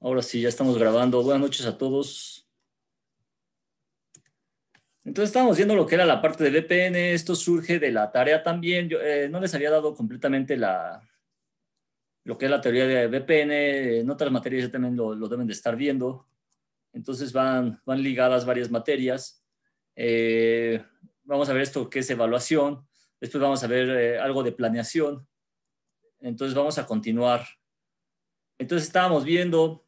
Ahora sí, ya estamos grabando. Buenas noches a todos. Entonces estamos viendo lo que era la parte de VPN. Esto surge de la tarea también. Eh, no les había dado completamente la, lo que es la teoría de VPN. En otras materias también lo, deben de estar viendo. Entonces van, van ligadas varias materias. Eh, vamos a ver esto que es evaluación. Después vamos a ver eh, algo de planeación. Entonces vamos a continuar. Entonces estábamos viendo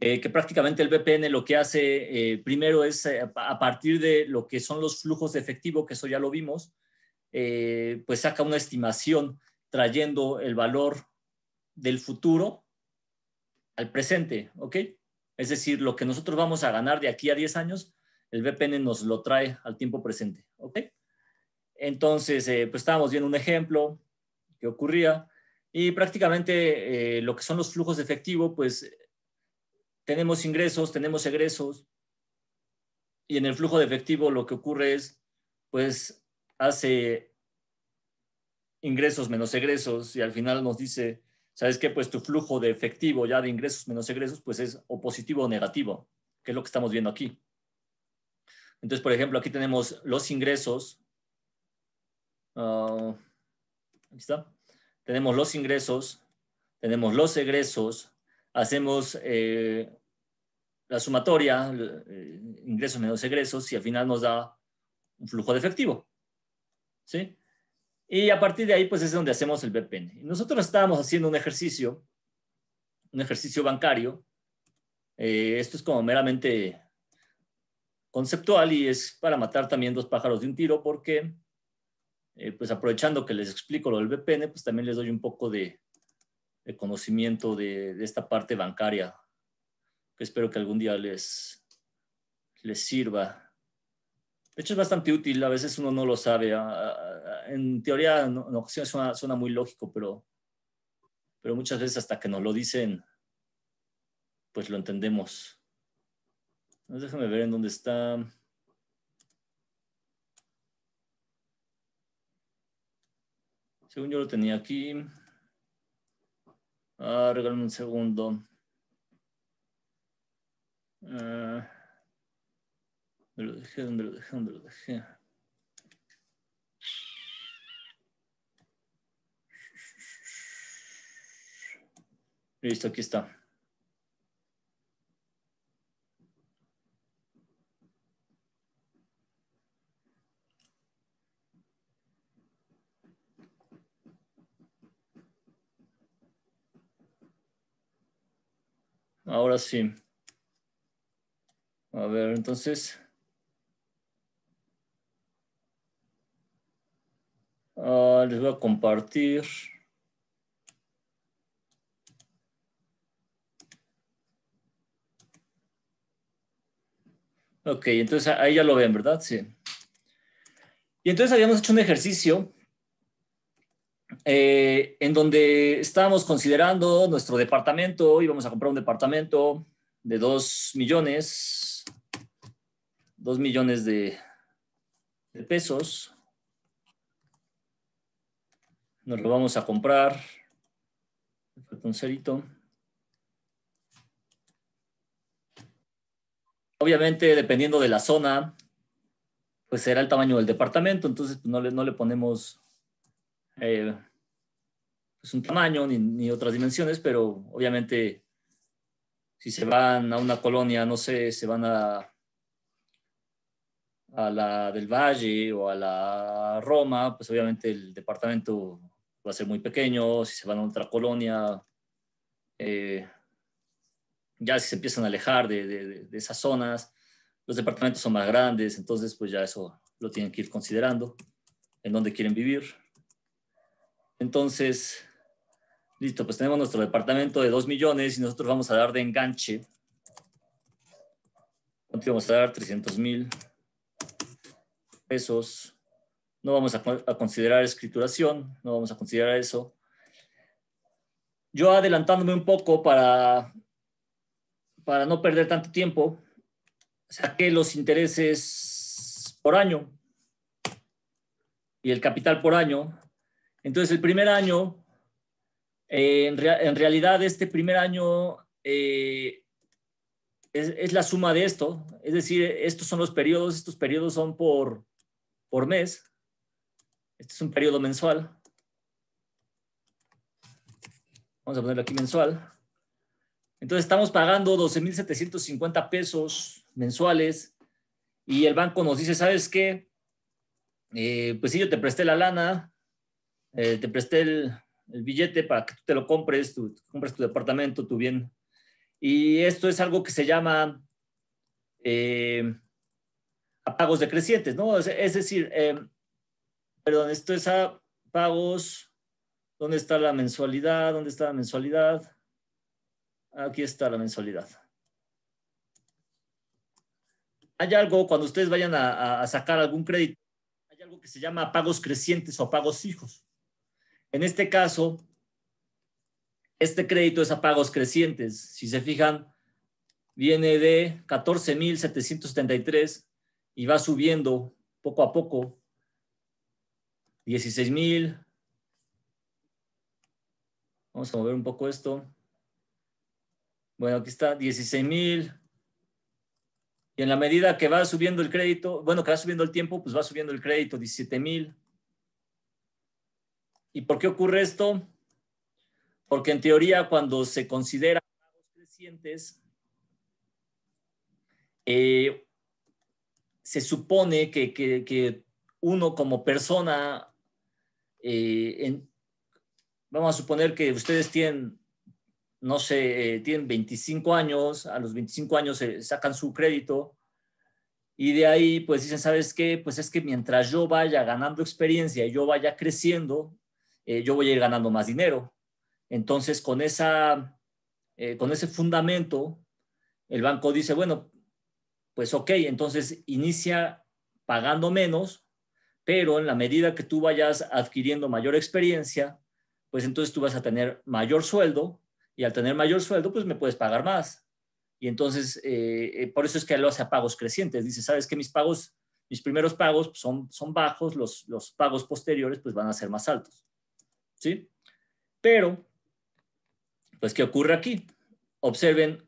eh, que prácticamente el VPN lo que hace eh, primero es eh, a partir de lo que son los flujos de efectivo, que eso ya lo vimos, pues saca una estimación trayendo el valor del futuro al presente, ¿ok? Es decir, lo que nosotros vamos a ganar de aquí a 10 años, el VPN nos lo trae al tiempo presente, ¿ok? Entonces, pues estábamos viendo un ejemplo que ocurría y prácticamente lo que son los flujos de efectivo, pues tenemos ingresos, tenemos egresos, y en el flujo de efectivo lo que ocurre es, pues, hace ingresos menos egresos y al final nos dice, ¿sabes qué? Pues tu flujo de efectivo ya de ingresos menos egresos, pues es o positivo o negativo, que es lo que estamos viendo aquí. Entonces, por ejemplo, aquí tenemos los ingresos. Ahí aquí está. Tenemos los ingresos, tenemos los egresos, hacemos eh, la sumatoria, eh, ingresos menos egresos, y al final nos da un flujo de efectivo. ¿Sí? Y a partir de ahí, pues es donde hacemos el BPN. Nosotros estábamos haciendo un ejercicio, un ejercicio bancario. Eh, esto es como meramente conceptual y es para matar también dos pájaros de un tiro porque, pues aprovechando que les explico lo del BPN, pues también les doy un poco de, el conocimiento de, esta parte bancaria, que espero que algún día les, les sirva. De hecho, es bastante útil, a veces uno no lo sabe. En teoría, en ocasiones suena, muy lógico, pero, pero muchas veces hasta que nos lo dicen, pues lo entendemos. Déjame ver en dónde está. Según yo lo tenía aquí. Ah, regálame un segundo. Eh, ¿Dónde lo dejé? ¿Dónde lo dejé? ¿Dónde lo dejé? Listo, aquí está. Ahora sí. A ver, entonces. Ah, les voy a compartir. Ok, entonces ahí ya lo ven, ¿verdad? Sí. Y entonces habíamos hecho un ejercicio eh, en donde estábamos considerando nuestro departamento, vamos a comprar un departamento de 2 millones, 2 millones de, pesos. Nos lo vamos a comprar. Un cerito. Obviamente, dependiendo de la zona, pues será el tamaño del departamento, entonces pues, no, le, ponemos eh, pues, un tamaño ni, ni, otras dimensiones, pero obviamente si se van a una colonia, no sé, se van a, a la del Valle o a la Roma, pues obviamente el departamento va a ser muy pequeño, si se van a otra colonia, eh, ya si se empiezan a alejar de, de esas zonas, los departamentos son más grandes, entonces pues ya eso lo tienen que ir considerando, en dónde quieren vivir. Entonces, Listo, pues tenemos nuestro departamento de 2 millones y nosotros vamos a dar de enganche. ¿Cuánto vamos a dar? 300 mil pesos. No vamos a, considerar escrituración, no vamos a considerar eso. Yo adelantándome un poco para, para no perder tanto tiempo, saqué los intereses por año y el capital por año. Entonces, el primer año eh, en, realidad, este primer año eh, es, la suma de esto, es decir, estos son los periodos, estos periodos son por, por mes, este es un periodo mensual. Vamos a ponerlo aquí mensual. Entonces estamos pagando 12.750 pesos mensuales y el banco nos dice, ¿sabes qué? Eh, pues sí, yo te presté la lana, te presté el, el billete para que tú te lo compres, tú, tu departamento, tu bien. Y esto es algo que se llama eh, pagos decrecientes, ¿no? Es, decir, eh, perdón, esto es a pagos, ¿dónde está la mensualidad? ¿Dónde está la mensualidad? Aquí está la mensualidad. Hay algo, cuando ustedes vayan a, sacar algún crédito, hay algo que se llama pagos crecientes o pagos fijos. En este caso, este crédito es a pagos crecientes. Si se fijan, viene de 14.773 y va subiendo poco a poco. 16.000. Vamos a mover un poco esto. Bueno, aquí está, 16.000. Y en la medida que va subiendo el crédito, bueno, que va subiendo el tiempo, pues va subiendo el crédito, 17.000. ¿Y por qué ocurre esto? Porque en teoría cuando se considera crecientes, eh, se supone que, uno como persona, eh, vamos a suponer que ustedes tienen, no sé, eh, tienen 25 años, a los 25 años sacan su crédito y de ahí pues dicen, ¿sabes qué? Pues es que mientras yo vaya ganando experiencia y yo vaya creciendo, eh, yo voy a ir ganando más dinero. Entonces, con, esa, eh, con ese fundamento, el banco dice, bueno, pues ok, entonces inicia pagando menos, pero en la medida que tú vayas adquiriendo mayor experiencia, pues entonces tú vas a tener mayor sueldo y al tener mayor sueldo, pues me puedes pagar más. Y entonces, eh, por eso es que lo hace a pagos crecientes. Dice, ¿sabes que Mis pagos, mis primeros pagos pues, son, son bajos, los, los pagos posteriores pues van a ser más altos. ¿sí? Pero, pues, ¿qué ocurre aquí? Observen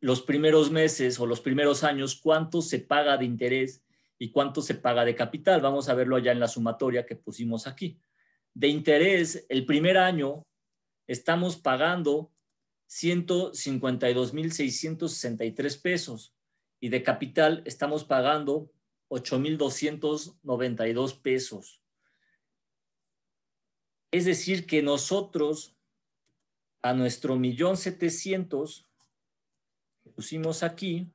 los primeros meses o los primeros años, cuánto se paga de interés y cuánto se paga de capital. Vamos a verlo allá en la sumatoria que pusimos aquí. De interés, el primer año estamos pagando 152.663 pesos y de capital estamos pagando 8.292 pesos. Es decir, que nosotros a nuestro millón setecientos pusimos aquí,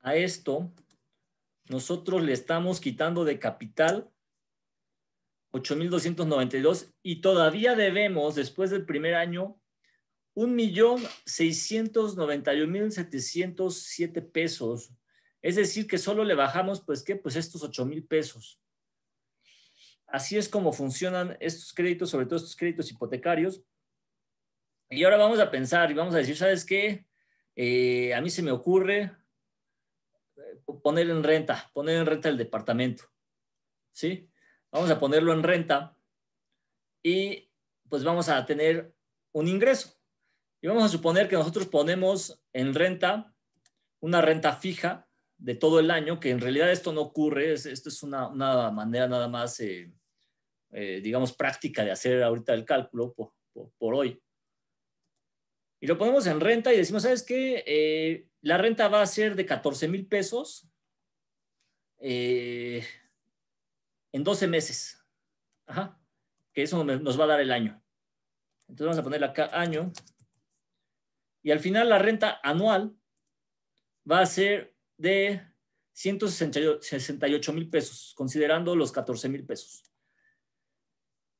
a esto, nosotros le estamos quitando de capital 8.292 y todavía debemos, después del primer año, un millón 1.691.707 pesos es decir, que solo le bajamos, pues, ¿qué? Pues estos 8 mil pesos. Así es como funcionan estos créditos, sobre todo estos créditos hipotecarios. Y ahora vamos a pensar y vamos a decir, ¿sabes qué? Eh, a mí se me ocurre eh, poner en renta, poner en renta el departamento. ¿Sí? Vamos a ponerlo en renta y pues vamos a tener un ingreso. Y vamos a suponer que nosotros ponemos en renta una renta fija de todo el año, que en realidad esto no ocurre, es, esto es una, manera nada más, eh, eh, digamos, práctica de hacer ahorita el cálculo por, hoy. Y lo ponemos en renta y decimos, ¿sabes qué? Eh, la renta va a ser de 14 mil pesos en 12 meses. Ajá. Que eso nos va a dar el año. Entonces vamos a poner acá año. Y al final la renta anual va a ser de 168 mil pesos, considerando los 14 mil pesos.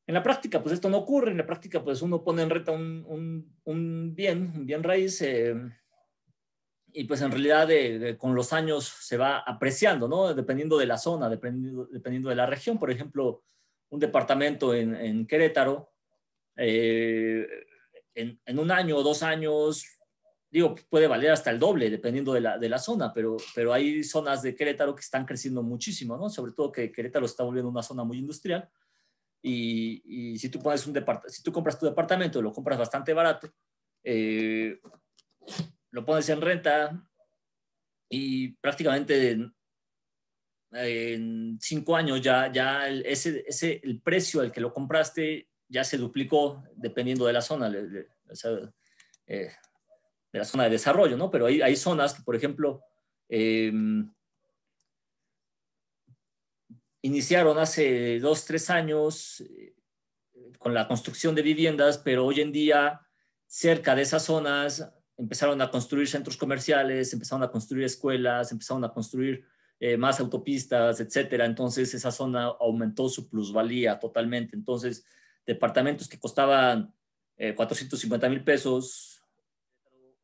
En la práctica, pues esto no ocurre. En la práctica, pues uno pone en reta un, bien, un bien raíz, eh, y pues en realidad con los años se va apreciando, ¿no? Dependiendo de la zona, dependiendo, de la región. Por ejemplo, un departamento en, Querétaro, eh, en, en, un año o dos años digo, pues, puede valer hasta el doble dependiendo de la, de la, zona, pero, pero hay zonas de Querétaro que están creciendo muchísimo, ¿no? Sobre todo que Querétaro está volviendo una zona muy industrial y, y si, tú pones un si tú compras tu departamento, lo compras bastante barato, eh, lo pones en renta y prácticamente en, cinco años ya, ya el, ese, ese, el precio al que lo compraste ya se duplicó dependiendo de la zona. o sea, eh, de la zona de desarrollo, ¿no? Pero hay, hay zonas que, por ejemplo, em, iniciaron hace dos, tres años eh, con la construcción de viviendas, pero hoy en día cerca de esas zonas empezaron a construir centros comerciales, empezaron a construir escuelas, empezaron a construir eh, más autopistas, etcétera. Entonces esa zona aumentó su plusvalía totalmente. Entonces departamentos que costaban 450 eh, mil pesos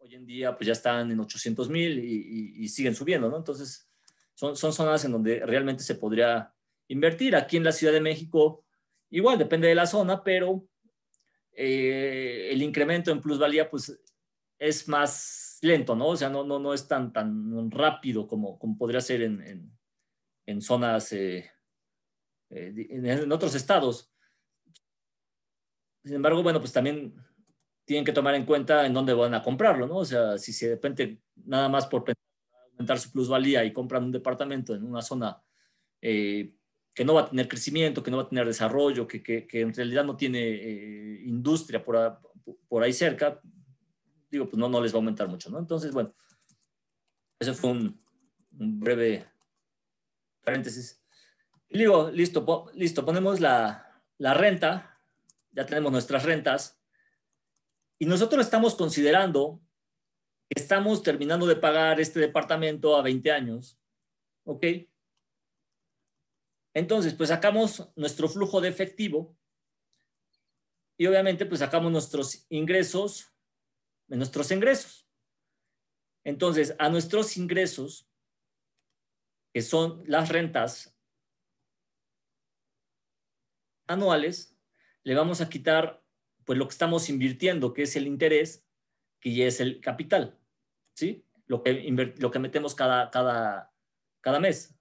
hoy en día pues ya están en 800 mil y, siguen subiendo, ¿no? Entonces, son, son zonas en donde realmente se podría invertir. Aquí en la Ciudad de México, igual, depende de la zona, pero eh, el incremento en plusvalía pues es más lento, ¿no? O sea, no, no, no es tan, tan rápido como, como podría ser en, zonas, eh, eh, en, en otros estados. Sin embargo, bueno, pues también tienen que tomar en cuenta en dónde van a comprarlo, ¿no? O sea, si, de repente nada más por aumentar su plusvalía y compran un departamento en una zona eh, que no va a tener crecimiento, que no va a tener desarrollo, que, en realidad no tiene eh, industria por, ahí cerca, digo, pues no, no les va a aumentar mucho, ¿no? Entonces, bueno, ese fue un, breve paréntesis. Y digo, listo, listo, ponemos la renta, ya tenemos nuestras rentas, y nosotros estamos considerando que estamos terminando de pagar este departamento a 20 años, ¿ok? Entonces, pues sacamos nuestro flujo de efectivo y obviamente pues sacamos nuestros ingresos, de nuestros ingresos. Entonces, a nuestros ingresos, que son las rentas anuales, le vamos a quitar pues lo que estamos invirtiendo, que es el interés, que ya es el capital, ¿sí? Lo que, lo que metemos cada, cada mes.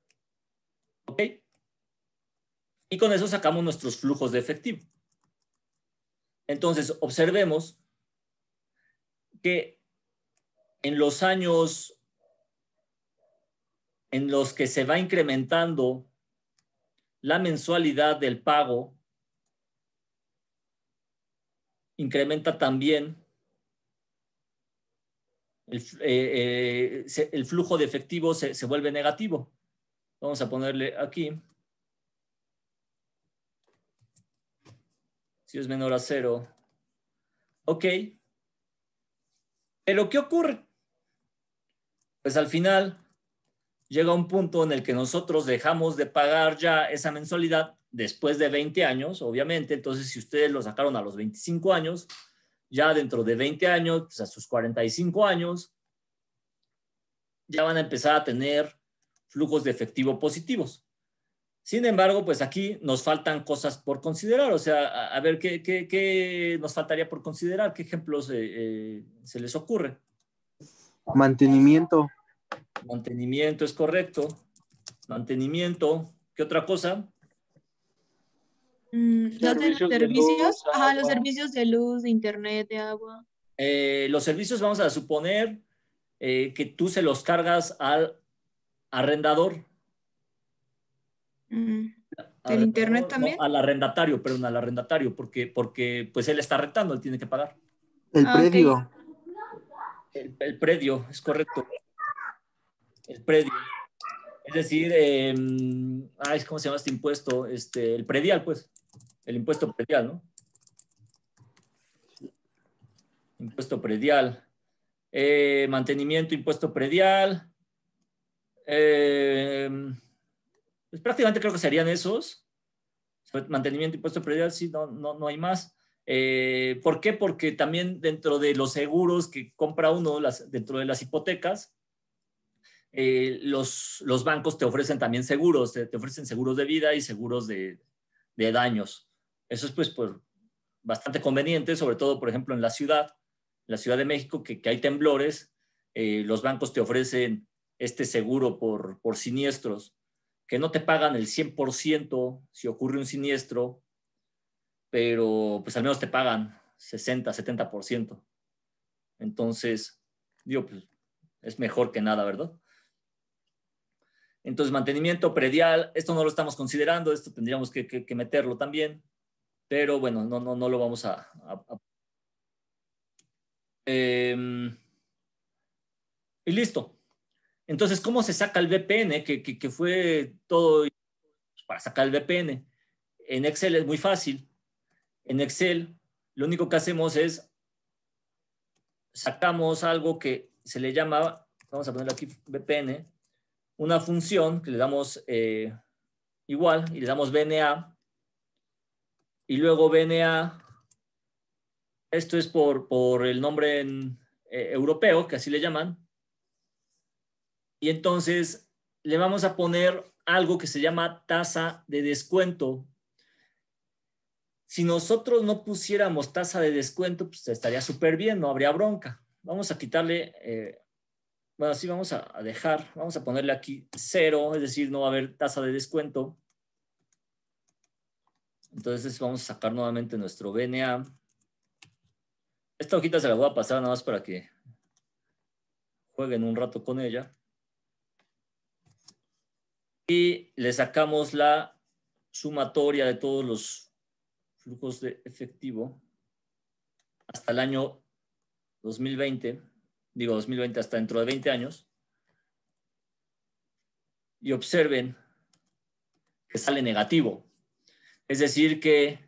¿Ok? Y con eso sacamos nuestros flujos de efectivo. Entonces, observemos que en los años en los que se va incrementando la mensualidad del pago incrementa también eh, eh, el, flujo de efectivo se, se vuelve negativo. Vamos a ponerle aquí. Si es menor a cero. Ok. Pero ¿qué ocurre? Pues al final llega un punto en el que nosotros dejamos de pagar ya esa mensualidad después de 20 años, obviamente. Entonces, si ustedes lo sacaron a los 25 años, ya dentro de 20 años, pues, a sus 45 años, ya van a empezar a tener flujos de efectivo positivos. Sin embargo, pues aquí nos faltan cosas por considerar, o sea, a, ver qué, nos faltaría por considerar, qué ejemplos eh, eh, se les ocurre. Mantenimiento. Mantenimiento es correcto. Mantenimiento. ¿Qué otra cosa? Mm, los servicios, de los servicios de luz, de internet, de agua. Eh, los servicios, vamos a suponer eh, que tú se los cargas al arrendador. Mm, ¿El internet también? al arrendatario, perdón, al arrendatario, porque, porque pues él está rentando, él tiene que pagar. El ah, predio. El, predio, es correcto. El predio. Es decir, em, ay, ¿cómo se llama este impuesto? Este, el predial, pues el impuesto predial, ¿no? Impuesto predial. Eh, mantenimiento, impuesto predial. Em, pues prácticamente creo que serían esos. Mantenimiento, impuesto predial, sí, no, no, hay más. Eh, ¿Por qué? Porque también dentro de los seguros que compra uno, dentro de las hipotecas, eh, los, bancos te ofrecen también seguros, te, ofrecen seguros de vida y seguros de daños. Eso es pues, pues bastante conveniente, sobre todo, por ejemplo, en la ciudad, la Ciudad de México, que, hay temblores, eh, los bancos te ofrecen este seguro por, siniestros, que no te pagan el 100% si ocurre un siniestro, pero pues al menos te pagan 60, 70%. Entonces, digo, pues, es mejor que nada, ¿verdad? Entonces, mantenimiento predial, esto no lo estamos considerando, esto tendríamos que meterlo también pero bueno, no, no, no lo vamos a... Em, y listo. Entonces, ¿cómo se saca el VPN? Que, fue todo para sacar el VPN. En Excel es muy fácil. En Excel, lo único que hacemos es sacamos algo que se le llama, vamos a ponerlo aquí, VPN, una función que le damos eh, igual y le damos BNA y luego BNA. Esto es por, por el nombre eh, europeo, que así le llaman. Y entonces le vamos a poner algo que se llama tasa de descuento. Si nosotros no pusiéramos tasa de descuento, pues estaría súper bien, no habría bronca. Vamos a quitarle, eh, bueno, sí, vamos a dejar, vamos a ponerle aquí cero, es decir, no va a haber tasa de descuento. Entonces vamos a sacar nuevamente nuestro BNA. Esta hojita se la voy a pasar nada más para que jueguen un rato con ella. Y le sacamos la sumatoria de todos los flujos de efectivo hasta el año 2020, digo 2020 hasta dentro de 20 años. Y observen que sale negativo. Es decir, que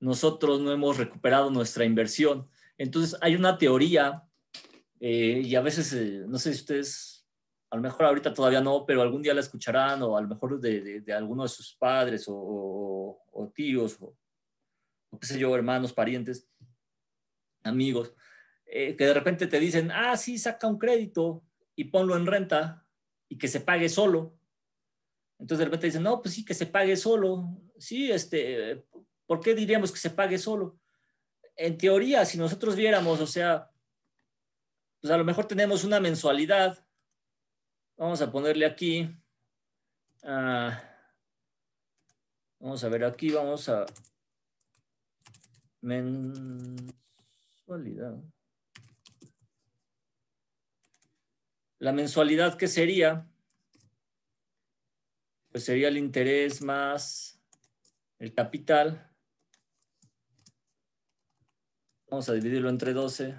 nosotros no hemos recuperado nuestra inversión. Entonces, hay una teoría, eh, y a veces, eh, no sé si ustedes, a lo mejor ahorita todavía no, pero algún día la escucharán, o a lo mejor de, de, de alguno de sus padres o, tíos, o, qué sé yo, hermanos, parientes, amigos, eh, que de repente te dicen, ah, sí, saca un crédito y ponlo en renta y que se pague solo. Entonces de repente dicen, no, pues sí, que se pague solo sí, este, ¿por qué diríamos que se pague solo? En teoría, si nosotros viéramos, o sea, pues a lo mejor tenemos una mensualidad, vamos a ponerle aquí, ah, vamos a ver aquí, vamos a mensualidad. La mensualidad que sería, pues sería el interés más el capital, vamos a dividirlo entre 12.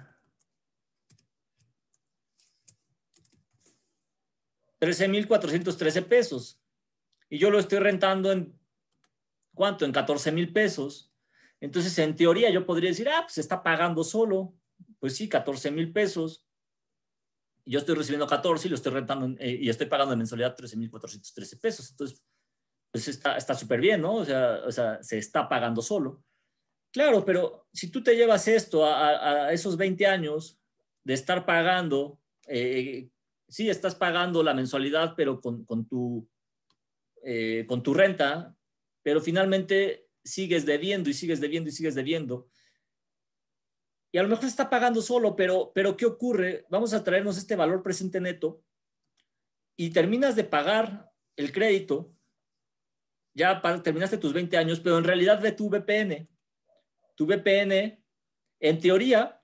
13,413 pesos. Y yo lo estoy rentando en, ¿cuánto? En 14,000 pesos. Entonces, en teoría, yo podría decir, ah, pues está pagando solo. Pues sí, mil pesos yo estoy recibiendo 14 y lo estoy rentando eh, y estoy pagando en mensualidad 13.413 pesos. Entonces, pues está súper bien, ¿no? O sea, se está pagando solo. Claro, pero si tú te llevas esto a, esos 20 años de estar pagando, eh, sí, estás pagando la mensualidad, pero con, tu, eh, con tu renta, pero finalmente sigues debiendo y sigues debiendo y sigues debiendo. Y a lo mejor está pagando solo, pero, pero ¿qué ocurre? Vamos a traernos este valor presente neto y terminas de pagar el crédito ya terminaste tus 20 años, pero en realidad ve tu VPN. Tu VPN, en teoría,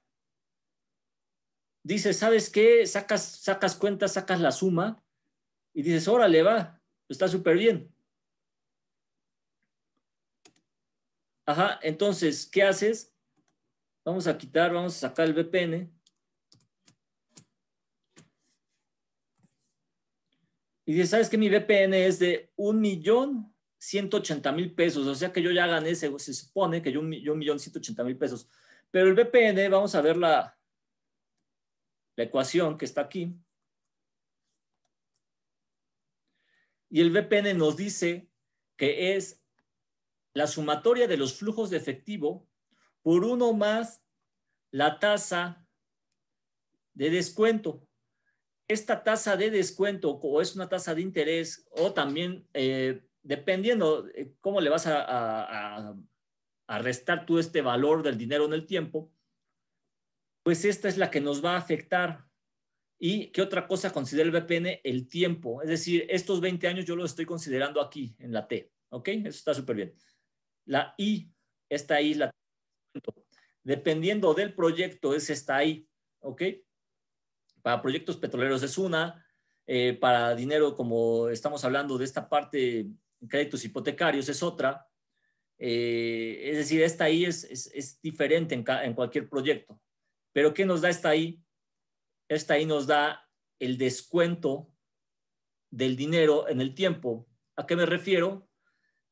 dice, ¿sabes qué? Sacas, sacas cuentas, sacas la suma y dices, órale, va, está súper bien. Ajá, entonces, ¿qué haces? Vamos a quitar, vamos a sacar el VPN. Y dices, ¿sabes qué? Mi VPN es de un millón 180 mil pesos, o sea que yo ya gané, se, se supone que yo un, millón 180 mil pesos. Pero el BPN, vamos a ver la, la ecuación que está aquí. Y el BPN nos dice que es la sumatoria de los flujos de efectivo por uno más la tasa de descuento. Esta tasa de descuento o es una tasa de interés o también eh, dependiendo eh, cómo le vas a, restar tú este valor del dinero en el tiempo, pues esta es la que nos va a afectar. ¿Y qué otra cosa considera el VPN? El tiempo. Es decir, estos 20 años yo los estoy considerando aquí, en la T. ¿Ok? Eso está súper bien. La I, esta I, la Dependiendo del proyecto, es esta I. ¿Ok? Para proyectos petroleros es una. Eh, para dinero, como estamos hablando de esta parte créditos hipotecarios es otra. Eh, es decir, esta ahí es, es, diferente en, en, cualquier proyecto. Pero ¿qué nos da esta ahí? Esta ahí nos da el descuento del dinero en el tiempo. ¿A qué me refiero?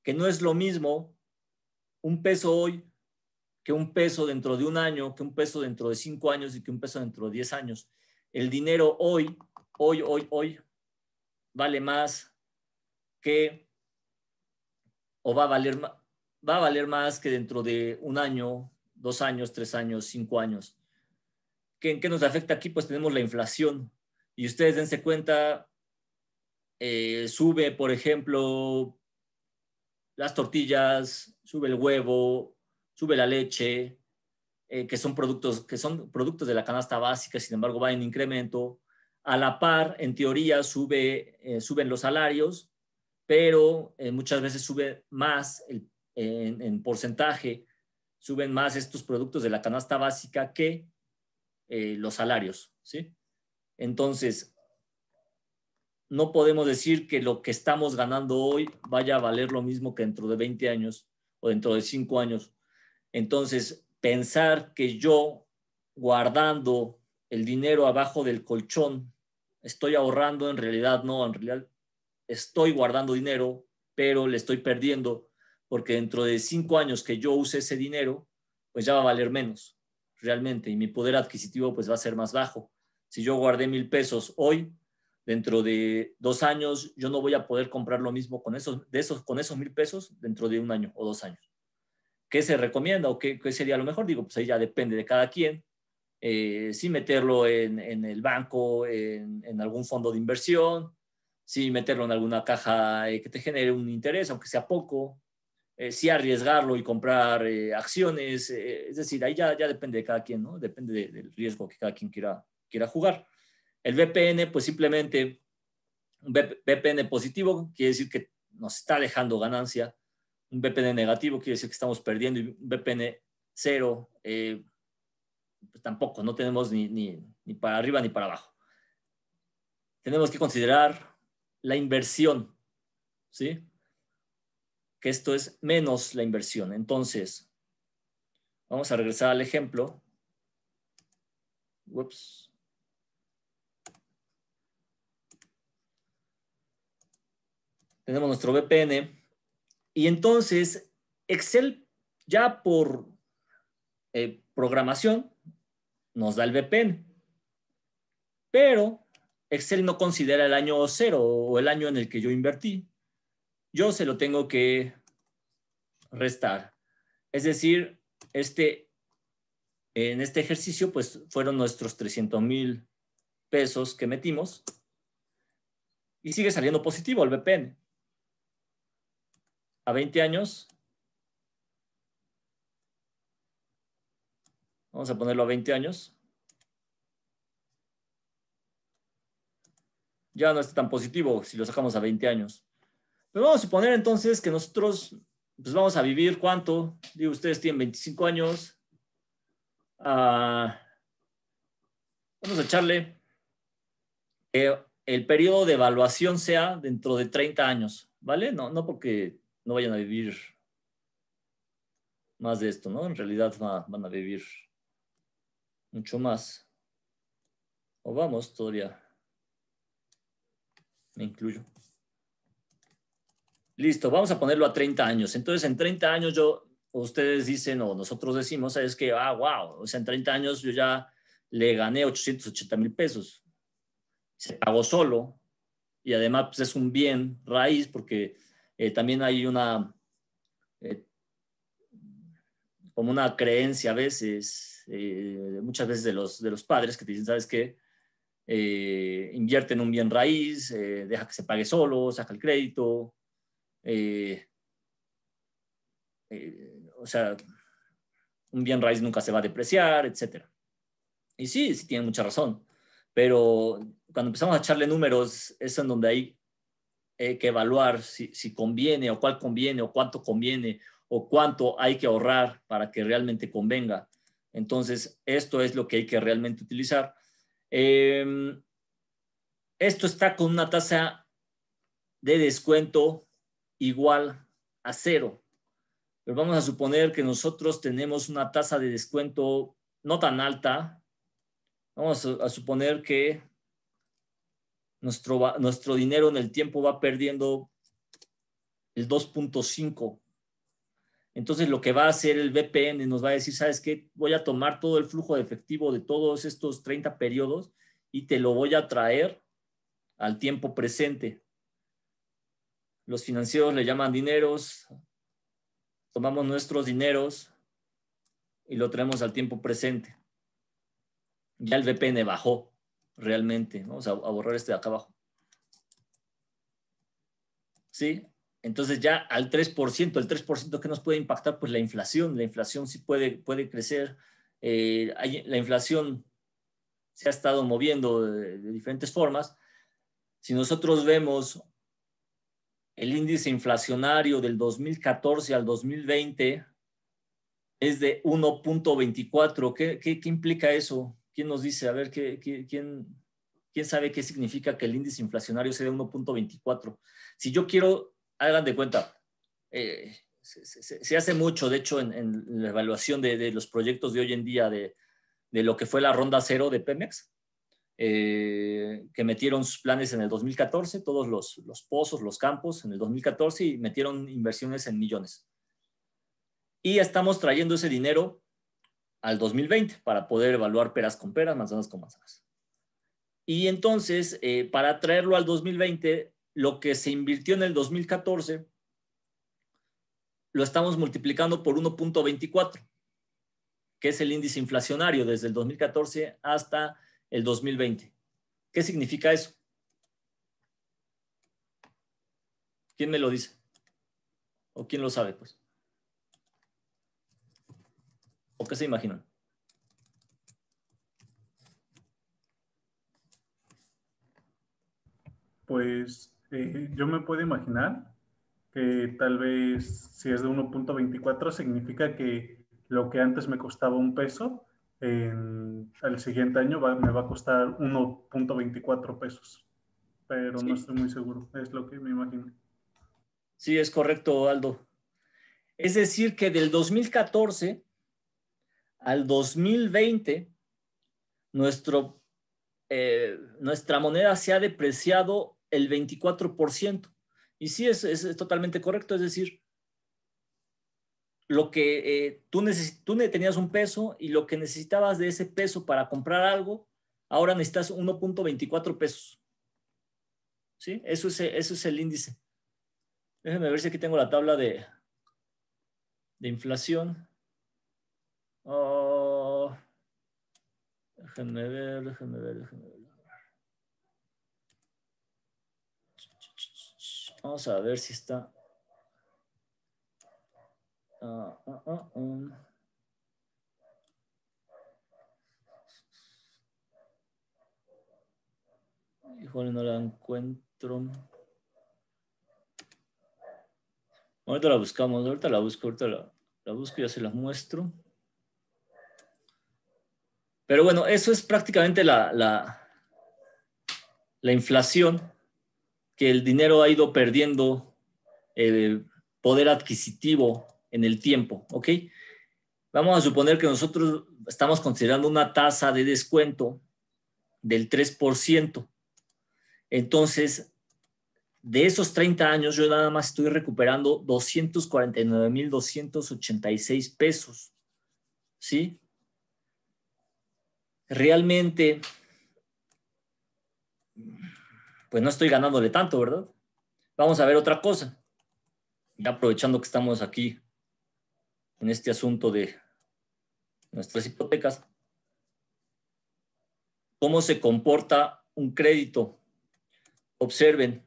Que no es lo mismo un peso hoy que un peso dentro de un año, que un peso dentro de cinco años y que un peso dentro de diez años. El dinero hoy, hoy, hoy, hoy, vale más que o va a valer, va a valer más que dentro de un año, dos años, tres años, cinco años. ¿Qué, ¿En qué nos afecta aquí? Pues tenemos la inflación. Y ustedes dense cuenta, eh, sube, por ejemplo, las tortillas, sube el huevo, sube la leche, eh, que, son productos, que son productos de la canasta básica, sin embargo, va en incremento. A la par, en teoría, sube, eh, suben los salarios, pero eh, muchas veces sube más en, porcentaje, suben más estos productos de la canasta básica que eh, los salarios, ¿sí? Entonces, no podemos decir que lo que estamos ganando hoy vaya a valer lo mismo que dentro de 20 años o dentro de 5 años. Entonces, pensar que yo guardando el dinero abajo del colchón estoy ahorrando, en realidad no, en realidad estoy guardando dinero, pero le estoy perdiendo, porque dentro de cinco años que yo use ese dinero, pues ya va a valer menos realmente y mi poder adquisitivo pues va a ser más bajo. Si yo guardé mil pesos hoy, dentro de dos años yo no voy a poder comprar lo mismo con esos, de esos, con esos mil pesos dentro de un año o dos años. ¿Qué se recomienda o qué, sería lo mejor? Digo, pues ahí ya depende de cada quien. Eh, si meterlo en, el banco, en, en, algún fondo de inversión, si meterlo en alguna caja eh, que te genere un interés, aunque sea poco, eh, si arriesgarlo y comprar eh, acciones, es decir, ahí ya, depende de cada quien, ¿no? Depende del riesgo que cada quien quiera, quiera jugar. El VPN, pues simplemente, un VPN positivo quiere decir que nos está dejando ganancia, un VPN negativo quiere decir que estamos perdiendo, y un VPN cero, pues tampoco, no tenemos ni, ni para arriba ni para abajo. Tenemos que considerar la inversión, ¿sí? Que esto es menos la inversión. Entonces, vamos a regresar al ejemplo. Ups. tenemos nuestro VPN. Y entonces, Excel ya por eh, programación nos da el VPN. Pero Excel no considera el año cero o el año en el que yo invertí. Yo se lo tengo que restar. Es decir, este, en este ejercicio, pues fueron nuestros 300 mil pesos que metimos y sigue saliendo positivo el VPN. A 20 años, vamos a ponerlo a 20 años, ya no esté tan positivo si lo sacamos a 20 años. Pero pues vamos a suponer entonces que nosotros pues vamos a vivir cuánto, digo, ustedes tienen 25 años, ah, vamos a echarle que el periodo de evaluación sea dentro de 30 años, ¿vale? No, no porque no vayan a vivir más de esto, ¿no? En realidad van a vivir mucho más. O vamos todavía me incluyo. Listo, vamos a ponerlo a 30 años. Entonces, en 30 años yo, ustedes dicen o nosotros decimos, es que, ah, wow, o sea, en 30 años yo ya le gané 880 mil pesos. Se pagó solo y además pues, es un bien raíz porque eh, también hay una, eh, como una creencia a veces, eh, muchas veces de los, de los padres que te dicen, ¿sabes qué? Eh, invierte en un bien raíz, eh, deja que se pague solo, saca el crédito. Eh, o sea, un bien raíz nunca se va a depreciar, etc. Y sí, sí tiene mucha razón, pero cuando empezamos a echarle números, es en donde hay que evaluar si, si conviene o cuál conviene o cuánto conviene o cuánto hay que ahorrar para que realmente convenga. Entonces, esto es lo que hay que realmente utilizar Em, esto está con una tasa de descuento igual a cero. Pero vamos a suponer que nosotros tenemos una tasa de descuento no tan alta. Vamos a, suponer que nuestro, nuestro dinero en el tiempo va perdiendo el 2.5 entonces lo que va a hacer el VPN nos va a decir, ¿sabes qué? Voy a tomar todo el flujo de efectivo de todos estos 30 periodos y te lo voy a traer al tiempo presente. Los financieros le llaman dineros, tomamos nuestros dineros y lo traemos al tiempo presente. Ya el VPN bajó realmente. Vamos a, borrar este de acá abajo. ¿Sí? Entonces ya al 3%, el 3% que nos puede impactar, pues la inflación, la inflación sí puede, puede crecer, eh, la inflación se ha estado moviendo de, diferentes formas. Si nosotros vemos el índice inflacionario del 2014 al 2020 es de 1.24. ¿Qué, ¿Qué, implica eso? ¿Quién nos dice? A ver, ¿qué, quién, ¿quién sabe qué significa que el índice inflacionario sea de 1.24? Si yo quiero hagan de cuenta, eh, se, hace mucho, de hecho, en, la evaluación de, los proyectos de hoy en día de, lo que fue la ronda cero de Pemex, eh, que metieron sus planes en el 2014, todos los, pozos, los campos, en el 2014 y metieron inversiones en millones. Y estamos trayendo ese dinero al 2020 para poder evaluar peras con peras, manzanas con manzanas. Y entonces, eh, para traerlo al 2020, lo que se invirtió en el 2014 lo estamos multiplicando por 1.24, que es el índice inflacionario desde el 2014 hasta el 2020. ¿Qué significa eso? ¿Quién me lo dice? ¿O quién lo sabe, pues? ¿O qué se imaginan? Pues eh, yo me puedo imaginar que tal vez si es de 1.24 significa que lo que antes me costaba un peso, al siguiente año me va a costar 1.24 pesos. Pero no estoy muy seguro, es lo que me imagino. Sí, es correcto, Aldo. Es decir, que del 2014 al 2020, nuestro, eh, nuestra moneda se ha depreciado el 24%. Y sí, es, totalmente correcto, es decir, lo que eh, tú, tenías un peso y lo que necesitabas de ese peso para comprar algo, ahora necesitas 1.24 pesos. ¿Sí? Eso es, es el índice. Déjenme ver si aquí tengo la tabla de, de inflación. Oh, déjenme ver, déjenme ver, déjenme ver. Vamos a ver si está. Uh, Híjole, no la encuentro. Ahorita la buscamos, ahorita la busco, ahorita la, la busco y ya se las muestro. Pero bueno, eso es prácticamente la, la, la inflación que el dinero ha ido perdiendo el eh, poder adquisitivo en el tiempo, ¿ok? Vamos a suponer que nosotros estamos considerando una tasa de descuento del 3%. Entonces, de esos 30 años, yo nada más estoy recuperando 249.286 pesos, ¿sí? Realmente, pues no estoy ganándole tanto, ¿verdad? Vamos a ver otra cosa. Ya aprovechando que estamos aquí en este asunto de nuestras hipotecas, ¿cómo se comporta un crédito? Observen,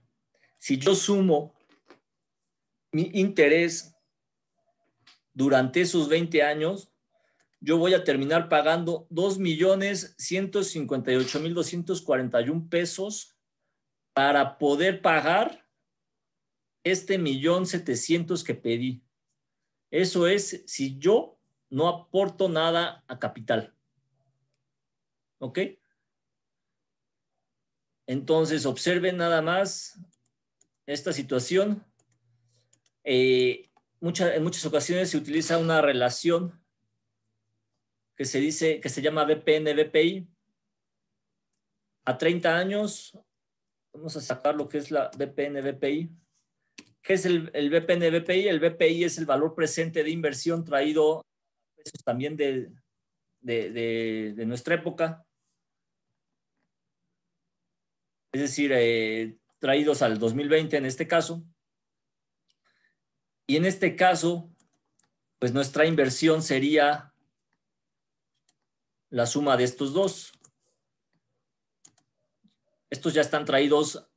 si yo sumo mi interés durante esos 20 años, yo voy a terminar pagando 2.158.241 pesos para poder pagar este millón setecientos que pedí. Eso es si yo no aporto nada a capital. ¿Ok? Entonces, observen nada más esta situación. Eh, en muchas ocasiones se utiliza una relación que se dice, que se llama vpn VPI. A 30 años, vamos a sacar lo que es la BPN BPI. ¿Qué es el, el BPN BPI? El BPI es el valor presente de inversión traído también de, nuestra época. Es decir, eh, traídos al 2020 en este caso. Y en este caso, pues nuestra inversión sería la suma de estos dos. Estos ya están traídos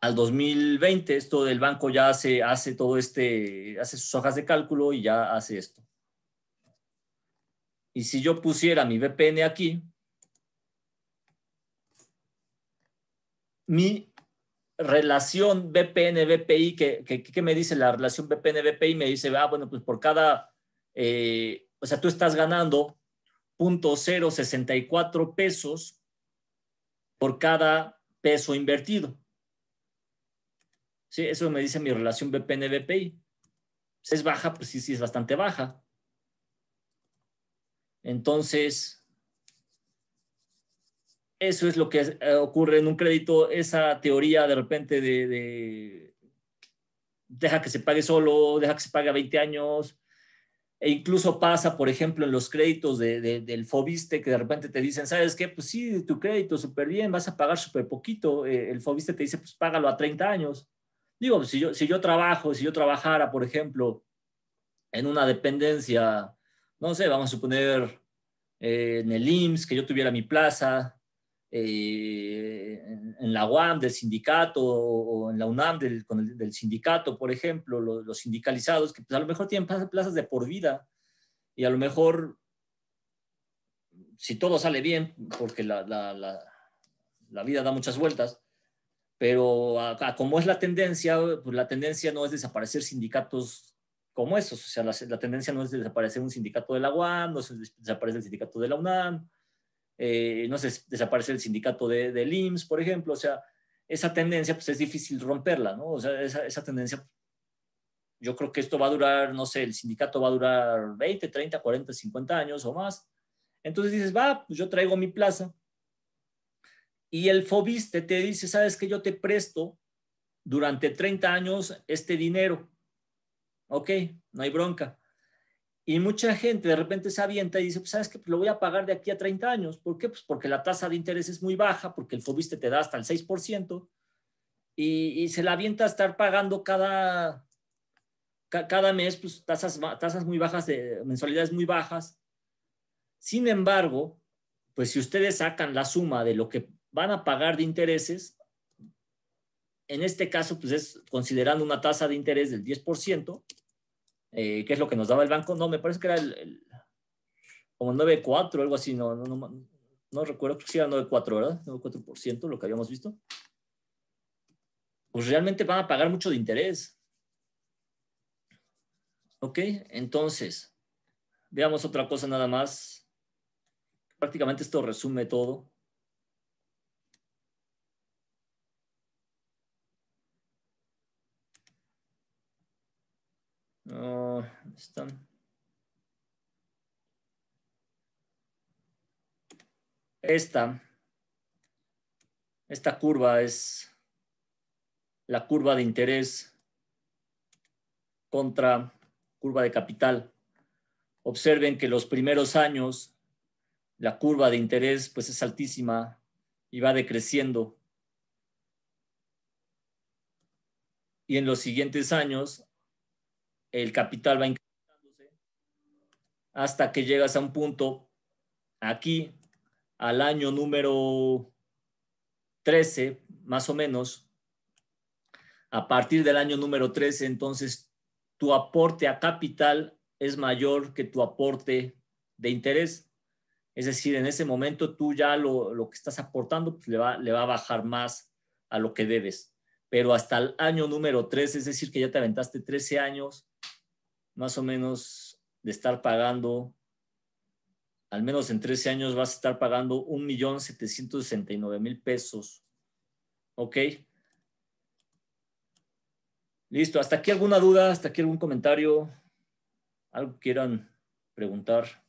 al 2020. Esto del banco ya hace, hace todo este, hace sus hojas de cálculo y ya hace esto. Y si yo pusiera mi VPN aquí, mi relación VPN-VPI, que, me dice la relación VPN-VPI, me dice, ah, bueno, pues por cada, eh, o sea, tú estás ganando 0.064 pesos por cada peso invertido. Sí, eso me dice mi relación BPN-BPI. Si pues, es baja, pues sí, sí es bastante baja. Entonces, eso es lo que eh, ocurre en un crédito. Esa teoría de repente de, deja que se pague solo, deja que se pague 20 años, e incluso pasa, por ejemplo, en los créditos del Fobiste, que de repente te dicen, ¿sabes qué? Pues sí, tu crédito súper bien, vas a pagar súper poquito. Eh, el Fobiste te dice, pues págalo a 30 años. Digo, si yo, si yo trabajo, si yo trabajara, por ejemplo, en una dependencia, no sé, vamos a suponer eh, en el IMSS, que yo tuviera mi plaza, eh, en, la UAM del sindicato o, en la UNAM del, sindicato, por ejemplo, los, sindicalizados, que pues, a lo mejor tienen plazas de por vida y a lo mejor, si todo sale bien, porque la, la, la, vida da muchas vueltas, pero como es la tendencia, pues la tendencia no es desaparecer sindicatos como esos, o sea, la, tendencia no es desaparecer un sindicato de la UAM, no es desaparecer el sindicato de la UNAM, eh, no sé, desaparece el sindicato de, del IMSS, por ejemplo, o sea, esa tendencia pues es difícil romperla, ¿no? O sea, esa, esa tendencia, yo creo que esto va a durar, no sé, el sindicato va a durar 20, 30, 40, 50 años o más. Entonces dices, va, pues yo traigo mi plaza. Y el fobiste te dice, sabes que yo te presto durante 30 años este dinero. Ok, no hay bronca. Y mucha gente de repente se avienta y dice, pues sabes que pues lo voy a pagar de aquí a 30 años. ¿Por qué? Pues porque la tasa de interés es muy baja, porque el FOBISTE te da hasta el 6%, y, se la avienta a estar pagando cada, cada mes pues, tasas, tasas muy bajas, de, mensualidades muy bajas. Sin embargo, pues si ustedes sacan la suma de lo que van a pagar de intereses, en este caso, pues es considerando una tasa de interés del 10%, eh, qué es lo que nos daba el banco. No, me parece que era el, como 9.4 algo así, no, no, no, recuerdo, que si era 9.4, ¿verdad? 9.4% lo que habíamos visto. Pues realmente van a pagar mucho de interés. Ok, entonces, veamos otra cosa nada más. Prácticamente esto resume todo. Ah, esta, esta curva es la curva de interés contra curva de capital. Observen que los primeros años la curva de interés pues es altísima y va decreciendo. Y en los siguientes años el capital va incrementándose hasta que llegas a un punto aquí al año número 13, más o menos. A partir del año número 13, entonces tu aporte a capital es mayor que tu aporte de interés. Es decir, en ese momento tú ya lo, que estás aportando pues, le, va, le va a bajar más a lo que debes. Pero hasta el año número 13, es decir, que ya te aventaste 13 años más o menos de estar pagando, al menos en 13 años vas a estar pagando 1.769.000 pesos. ¿Ok? Listo, ¿hasta aquí alguna duda? ¿Hasta aquí algún comentario? ¿Algo quieran preguntar?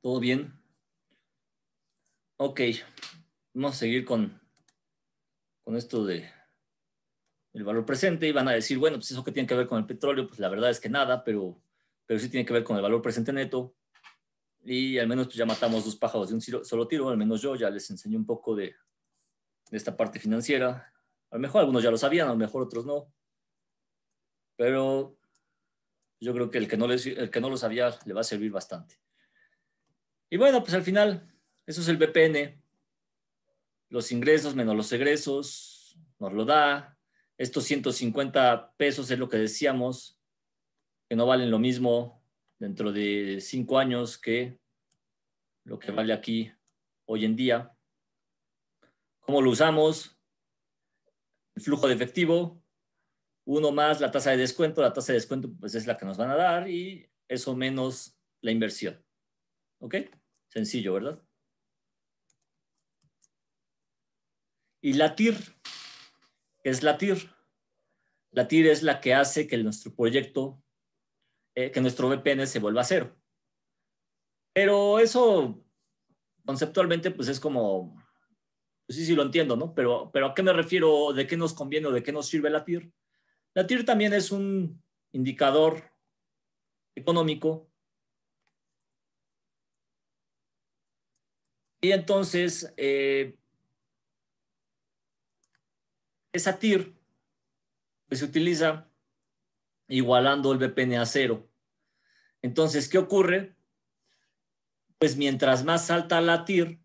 ¿Todo bien? Ok, vamos a seguir con, con esto de el valor presente y van a decir, bueno, pues eso que tiene que ver con el petróleo, pues la verdad es que nada, pero, pero sí tiene que ver con el valor presente neto. Y al menos pues, ya matamos dos pájaros de un solo tiro, al menos yo ya les enseñé un poco de, esta parte financiera. A lo mejor algunos ya lo sabían, a lo mejor otros no. Pero yo creo que el que no, el que no lo sabía le va a servir bastante. Y bueno, pues al final, eso es el BPN. Los ingresos menos los egresos nos lo da. Estos 150 pesos es lo que decíamos, que no valen lo mismo dentro de cinco años que lo que vale aquí hoy en día. ¿Cómo lo usamos? El flujo de efectivo, uno más la tasa de descuento, la tasa de descuento pues es la que nos van a dar y eso menos la inversión. ¿Ok? Sencillo, ¿verdad? Y la TIR es la TIR. La TIR es la que hace que nuestro proyecto, eh, que nuestro VPN se vuelva a cero. Pero eso conceptualmente pues es como, pues, sí, sí lo entiendo, ¿no? Pero, pero ¿a qué me refiero? ¿De qué nos conviene o de qué nos sirve la TIR? La TIR también es un indicador económico. Y entonces, eh, esa TIR pues, se utiliza igualando el BPN a cero. Entonces, ¿qué ocurre? Pues mientras más alta la TIR,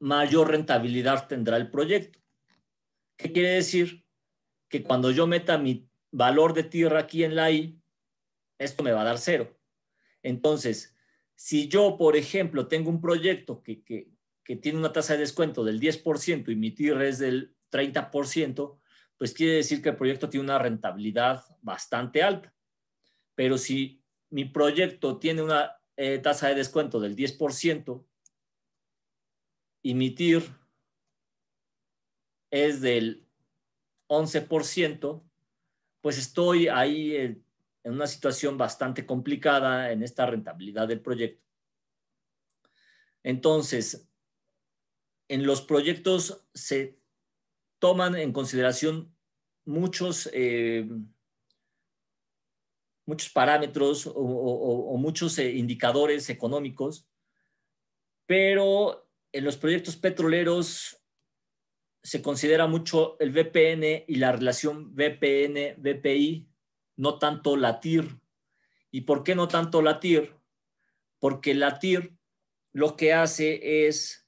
mayor rentabilidad tendrá el proyecto. ¿Qué quiere decir? Que cuando yo meta mi valor de tierra aquí en la I, esto me va a dar cero. Entonces, si yo, por ejemplo, tengo un proyecto que, que tiene una tasa de descuento del 10% y mi TIR es del 30%, pues quiere decir que el proyecto tiene una rentabilidad bastante alta. Pero si mi proyecto tiene una eh, tasa de descuento del 10% y mi TIR es del 11%, pues estoy ahí eh, en una situación bastante complicada en esta rentabilidad del proyecto. Entonces, en los proyectos se toman en consideración muchos, eh, muchos parámetros o, muchos eh, indicadores económicos, pero en los proyectos petroleros se considera mucho el VPN y la relación VPN-VPI, no tanto la TIR. ¿Y por qué no tanto la TIR? Porque la TIR lo que hace es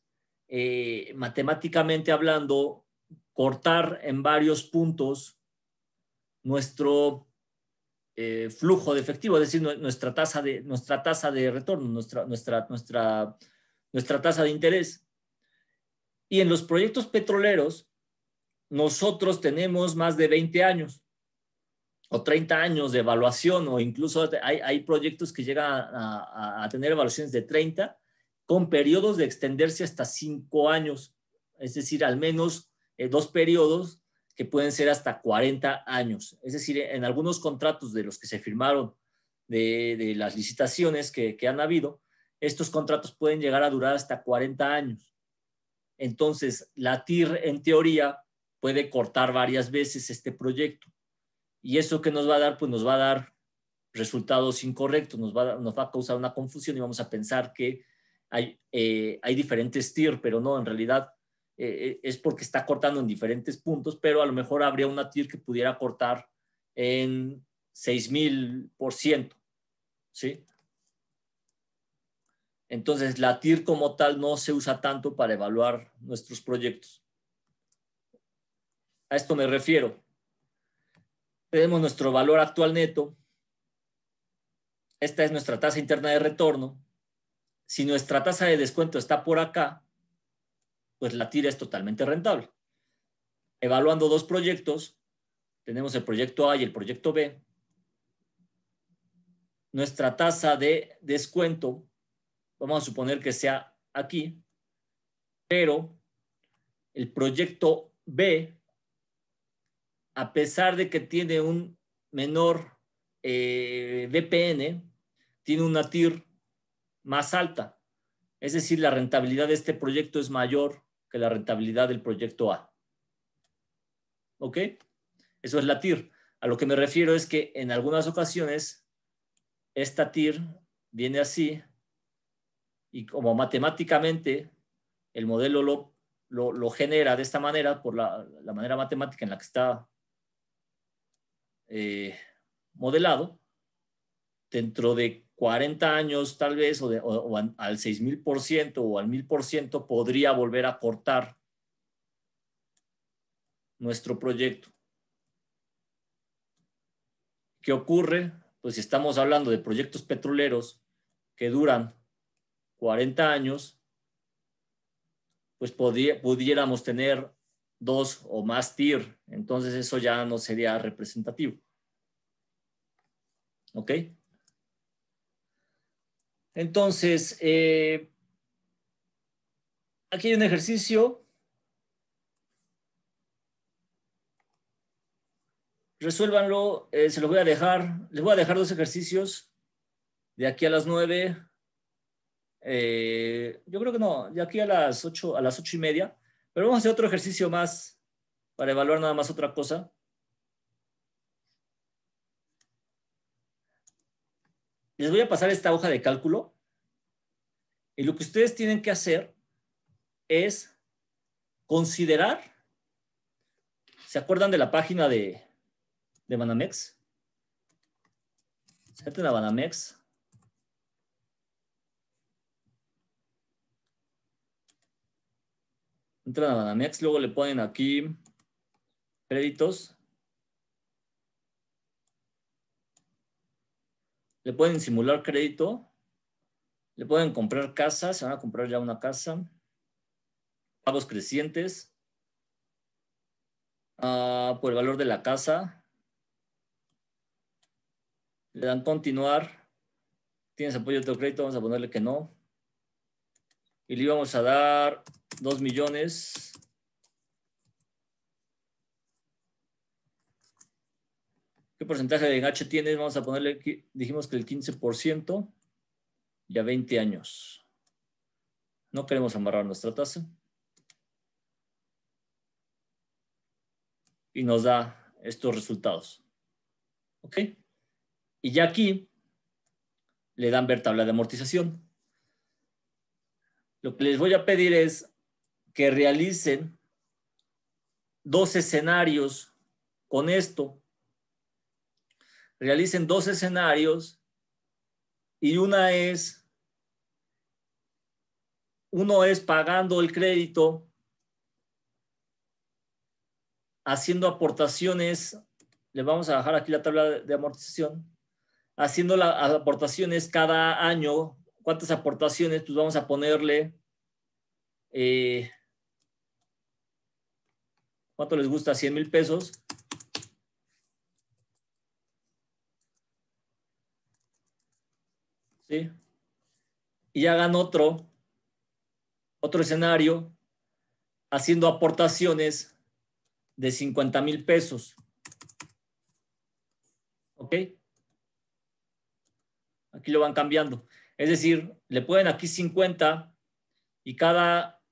eh, matemáticamente hablando, cortar en varios puntos nuestro eh, flujo de efectivo, es decir, nuestra tasa de, nuestra tasa de retorno, nuestra, nuestra, nuestra, nuestra tasa de interés. Y en los proyectos petroleros, nosotros tenemos más de 20 años o 30 años de evaluación, o incluso hay, proyectos que llegan a, a tener evaluaciones de 30 con periodos de extenderse hasta cinco años, es decir, al menos eh, dos periodos que pueden ser hasta 40 años. Es decir, en algunos contratos de los que se firmaron de, las licitaciones que, han habido, estos contratos pueden llegar a durar hasta 40 años. Entonces, la TIR, en teoría, puede cortar varias veces este proyecto. ¿Y eso que nos va a dar? Pues nos va a dar resultados incorrectos, nos va a causar una confusión y vamos a pensar que eh, hay, diferentes TIR, pero no, en realidad eh, es porque está cortando en diferentes puntos, pero a lo mejor habría una TIR que pudiera cortar en 6000%, ¿sí? Entonces, la TIR como tal no se usa tanto para evaluar nuestros proyectos. A esto me refiero. Tenemos nuestro valor actual neto. Esta es nuestra tasa interna de retorno si nuestra tasa de descuento está por acá, pues la tira es totalmente rentable. Evaluando dos proyectos, tenemos el proyecto A y el proyecto B. Nuestra tasa de descuento, vamos a suponer que sea aquí, pero el proyecto B, a pesar de que tiene un menor eh, VPN, tiene una TIR más alta. Es decir, la rentabilidad de este proyecto es mayor que la rentabilidad del proyecto A. ¿Ok? Eso es la TIR. A lo que me refiero es que en algunas ocasiones esta TIR viene así y como matemáticamente el modelo lo, lo, genera de esta manera, por la, manera matemática en la que está eh, modelado, dentro de 40 años tal vez o, o al 6.000% o al 1.000% podría volver a aportar nuestro proyecto. ¿Qué ocurre? Pues si estamos hablando de proyectos petroleros que duran 40 años, pues pudiéramos tener dos o más TIR. Entonces eso ya no sería representativo. ¿Ok? Entonces, eh, aquí hay un ejercicio. Resuélvanlo, eh, se los voy a dejar. Les voy a dejar dos ejercicios de aquí a las nueve. Eh, yo creo que no, de aquí a las 8, a las ocho y media. Pero vamos a hacer otro ejercicio más para evaluar nada más otra cosa. les voy a pasar esta hoja de cálculo y lo que ustedes tienen que hacer es considerar, ¿se acuerdan de la página de, de Banamex? Se a Banamex. Entran a Banamex, luego le ponen aquí créditos. le pueden simular crédito, le pueden comprar casas, se van a comprar ya una casa, pagos crecientes, ah, por el valor de la casa, le dan continuar, tienes apoyo de crédito, vamos a ponerle que no, y le íbamos a dar 2 millones ¿Qué porcentaje de enganche tienes? Vamos a ponerle, dijimos que el 15% y a 20 años. No queremos amarrar nuestra tasa. Y nos da estos resultados. ¿Ok? Y ya aquí le dan ver tabla de amortización. Lo que les voy a pedir es que realicen dos escenarios con esto realicen dos escenarios y una es, uno es pagando el crédito, haciendo aportaciones, le vamos a bajar aquí la tabla de amortización, haciendo las aportaciones cada año, cuántas aportaciones, pues vamos a ponerle, eh, ¿cuánto les gusta? 100 mil pesos ¿sí? Y hagan otro, otro escenario haciendo aportaciones de 50 mil pesos. ¿Ok? Aquí lo van cambiando. Es decir, le pueden aquí 50 y cada,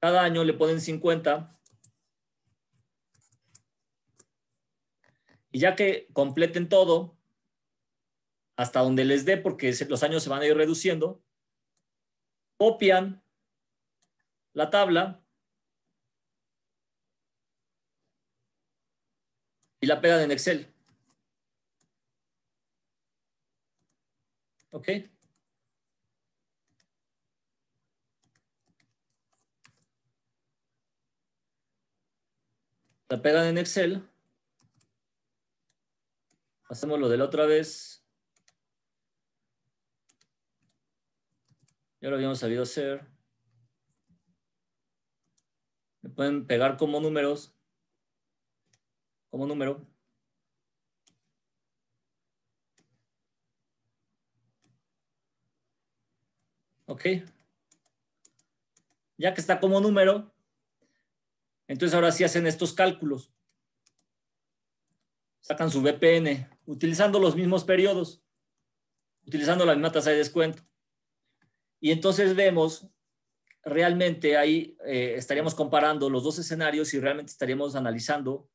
cada año le ponen 50 Y ya que completen todo, hasta donde les dé, porque los años se van a ir reduciendo, copian la tabla y la pegan en Excel. ¿Ok? La pegan en Excel. Hacemos lo de la otra vez. Ya lo habíamos sabido hacer. Me pueden pegar como números. Como número. Ok. Ya que está como número, entonces ahora sí hacen estos cálculos. Sacan su VPN utilizando los mismos periodos, utilizando la misma tasa de descuento. Y entonces vemos, realmente ahí eh, estaríamos comparando los dos escenarios y realmente estaríamos analizando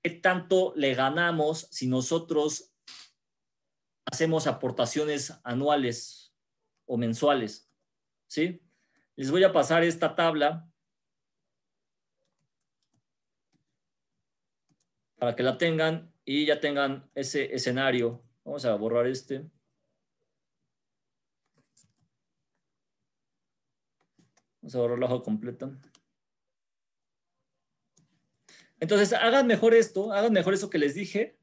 qué tanto le ganamos si nosotros hacemos aportaciones anuales o mensuales. ¿Sí? Les voy a pasar esta tabla para que la tengan y ya tengan ese escenario. Vamos a borrar este. Vamos a borrar la hoja completa. Entonces, hagan mejor esto, hagan mejor eso que les dije.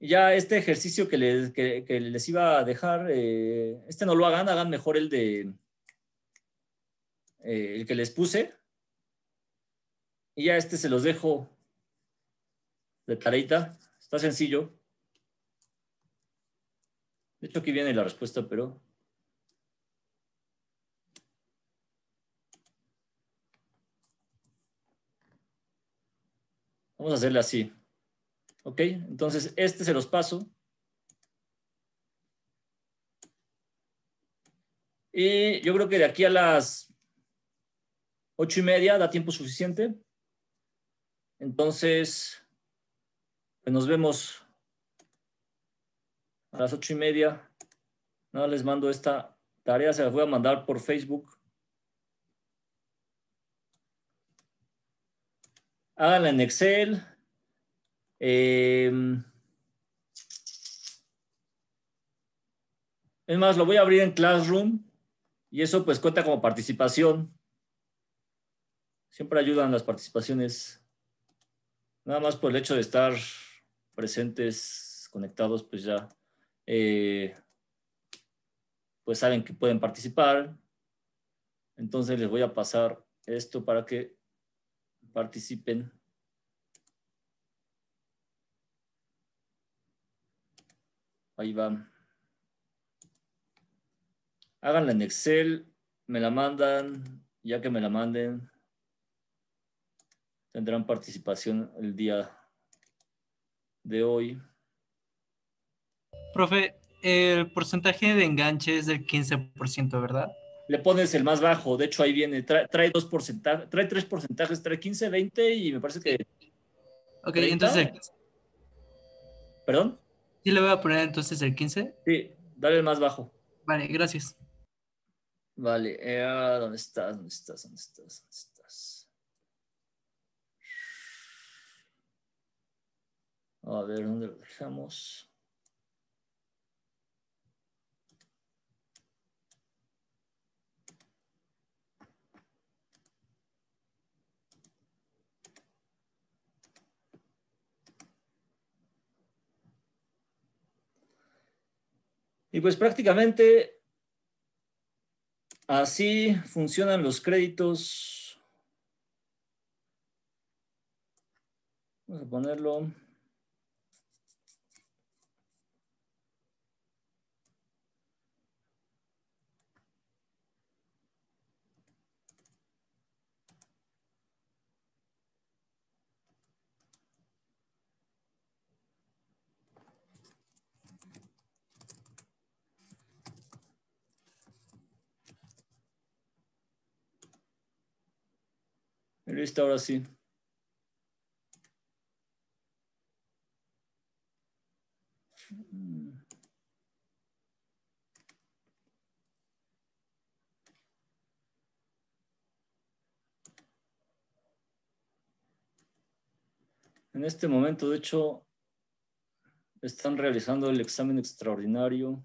Ya este ejercicio que les, les iba a dejar, eh, este no lo hagan, hagan mejor el de eh, el que les puse. Y ya este se los dejo de tareita. Está sencillo. De hecho, aquí viene la respuesta, pero... Vamos a hacerle así. ¿Ok? Entonces, este se los paso. Y yo creo que de aquí a las ocho y media da tiempo suficiente. Entonces, pues nos vemos a las ocho y media. Nada, les mando esta tarea, se las voy a mandar por Facebook. Háganla en Excel. Em, es más, lo voy a abrir en Classroom y eso pues cuenta como participación. Siempre ayudan las participaciones. Nada más por el hecho de estar presentes, conectados, pues ya eh, pues saben que pueden participar. Entonces les voy a pasar esto para que participen. Ahí va. Háganla en Excel, me la mandan, ya que me la manden, tendrán participación el día de hoy. Profe, el porcentaje de enganche es del 15%, ¿verdad? Le pones el más bajo, de hecho ahí viene, trae, dos porcentajes, trae tres porcentajes, trae 15, 20 y me parece que... Ok, entonces... ¿Perdón? Sí, le voy a poner entonces el 15. Sí, dale el más bajo. Vale, gracias. Vale, eh, ah, ¿dónde estás? ¿Dónde estás? ¿Dónde estás? ¿Dónde estás? A ver dónde lo dejamos. Y pues prácticamente así funcionan los créditos. Vamos a ponerlo. Listo, ahora sí. En este momento, de hecho, están realizando el examen extraordinario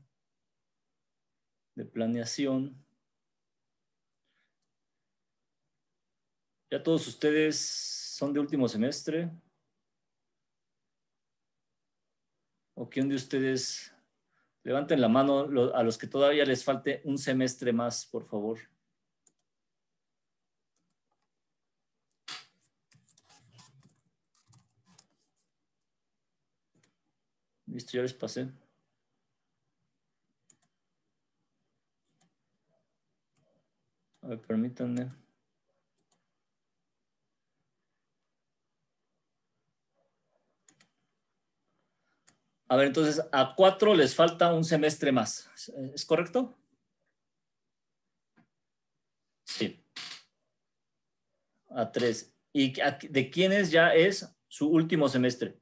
de planeación Ya todos ustedes son de último semestre. ¿O quién de ustedes? Levanten la mano a los que todavía les falte un semestre más, por favor. Listo, ya les pasé. A ver, permítanme. A ver, entonces a cuatro les falta un semestre más. ¿Es correcto? Sí. A tres. ¿Y de quiénes ya es su último semestre?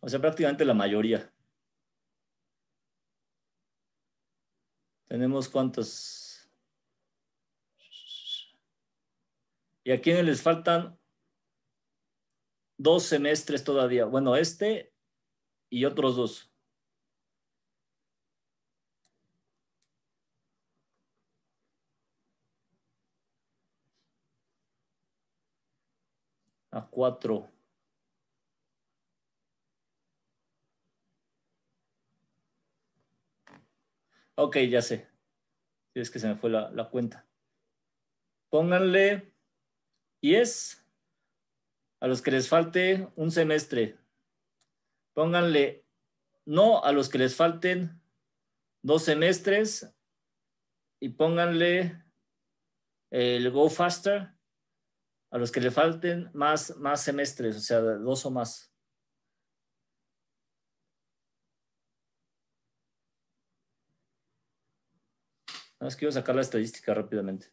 O sea, prácticamente la mayoría. Tenemos cuántos y a quienes les faltan dos semestres todavía. Bueno, este y otros dos. A cuatro. Ok, ya sé. es que se me fue la cuenta. Pónganle y es a los que les falte un semestre. Pónganle no a los que les falten dos semestres y pónganle el go faster a los que le falten más, más semestres, o sea, dos o más. quiero sacar la estadística rápidamente.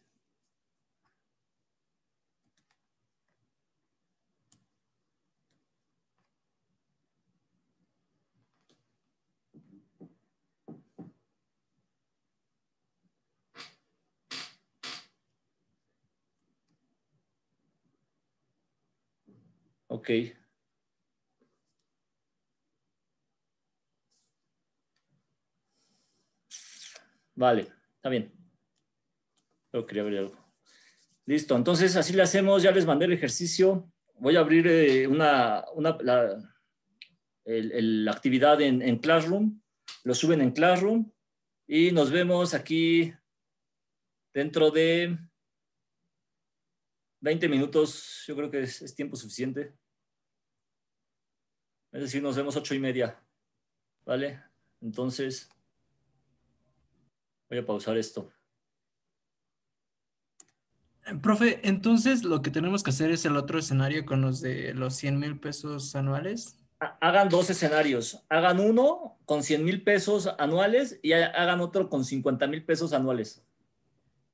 Ok. Vale, está bien. quería algo. Listo, entonces así le hacemos, ya les mandé el ejercicio. Voy a abrir eh, una, la, actividad en, Classroom, lo suben en Classroom y nos vemos aquí dentro de 20 minutos, yo creo que es tiempo suficiente. Es decir, nos vemos ocho y media. ¿Vale? Entonces, voy a pausar esto. Profe, entonces lo que tenemos que hacer es el otro escenario con los de los 100 mil pesos anuales. Hagan dos escenarios. Hagan uno con 100 mil pesos anuales y hagan otro con 50 mil pesos anuales.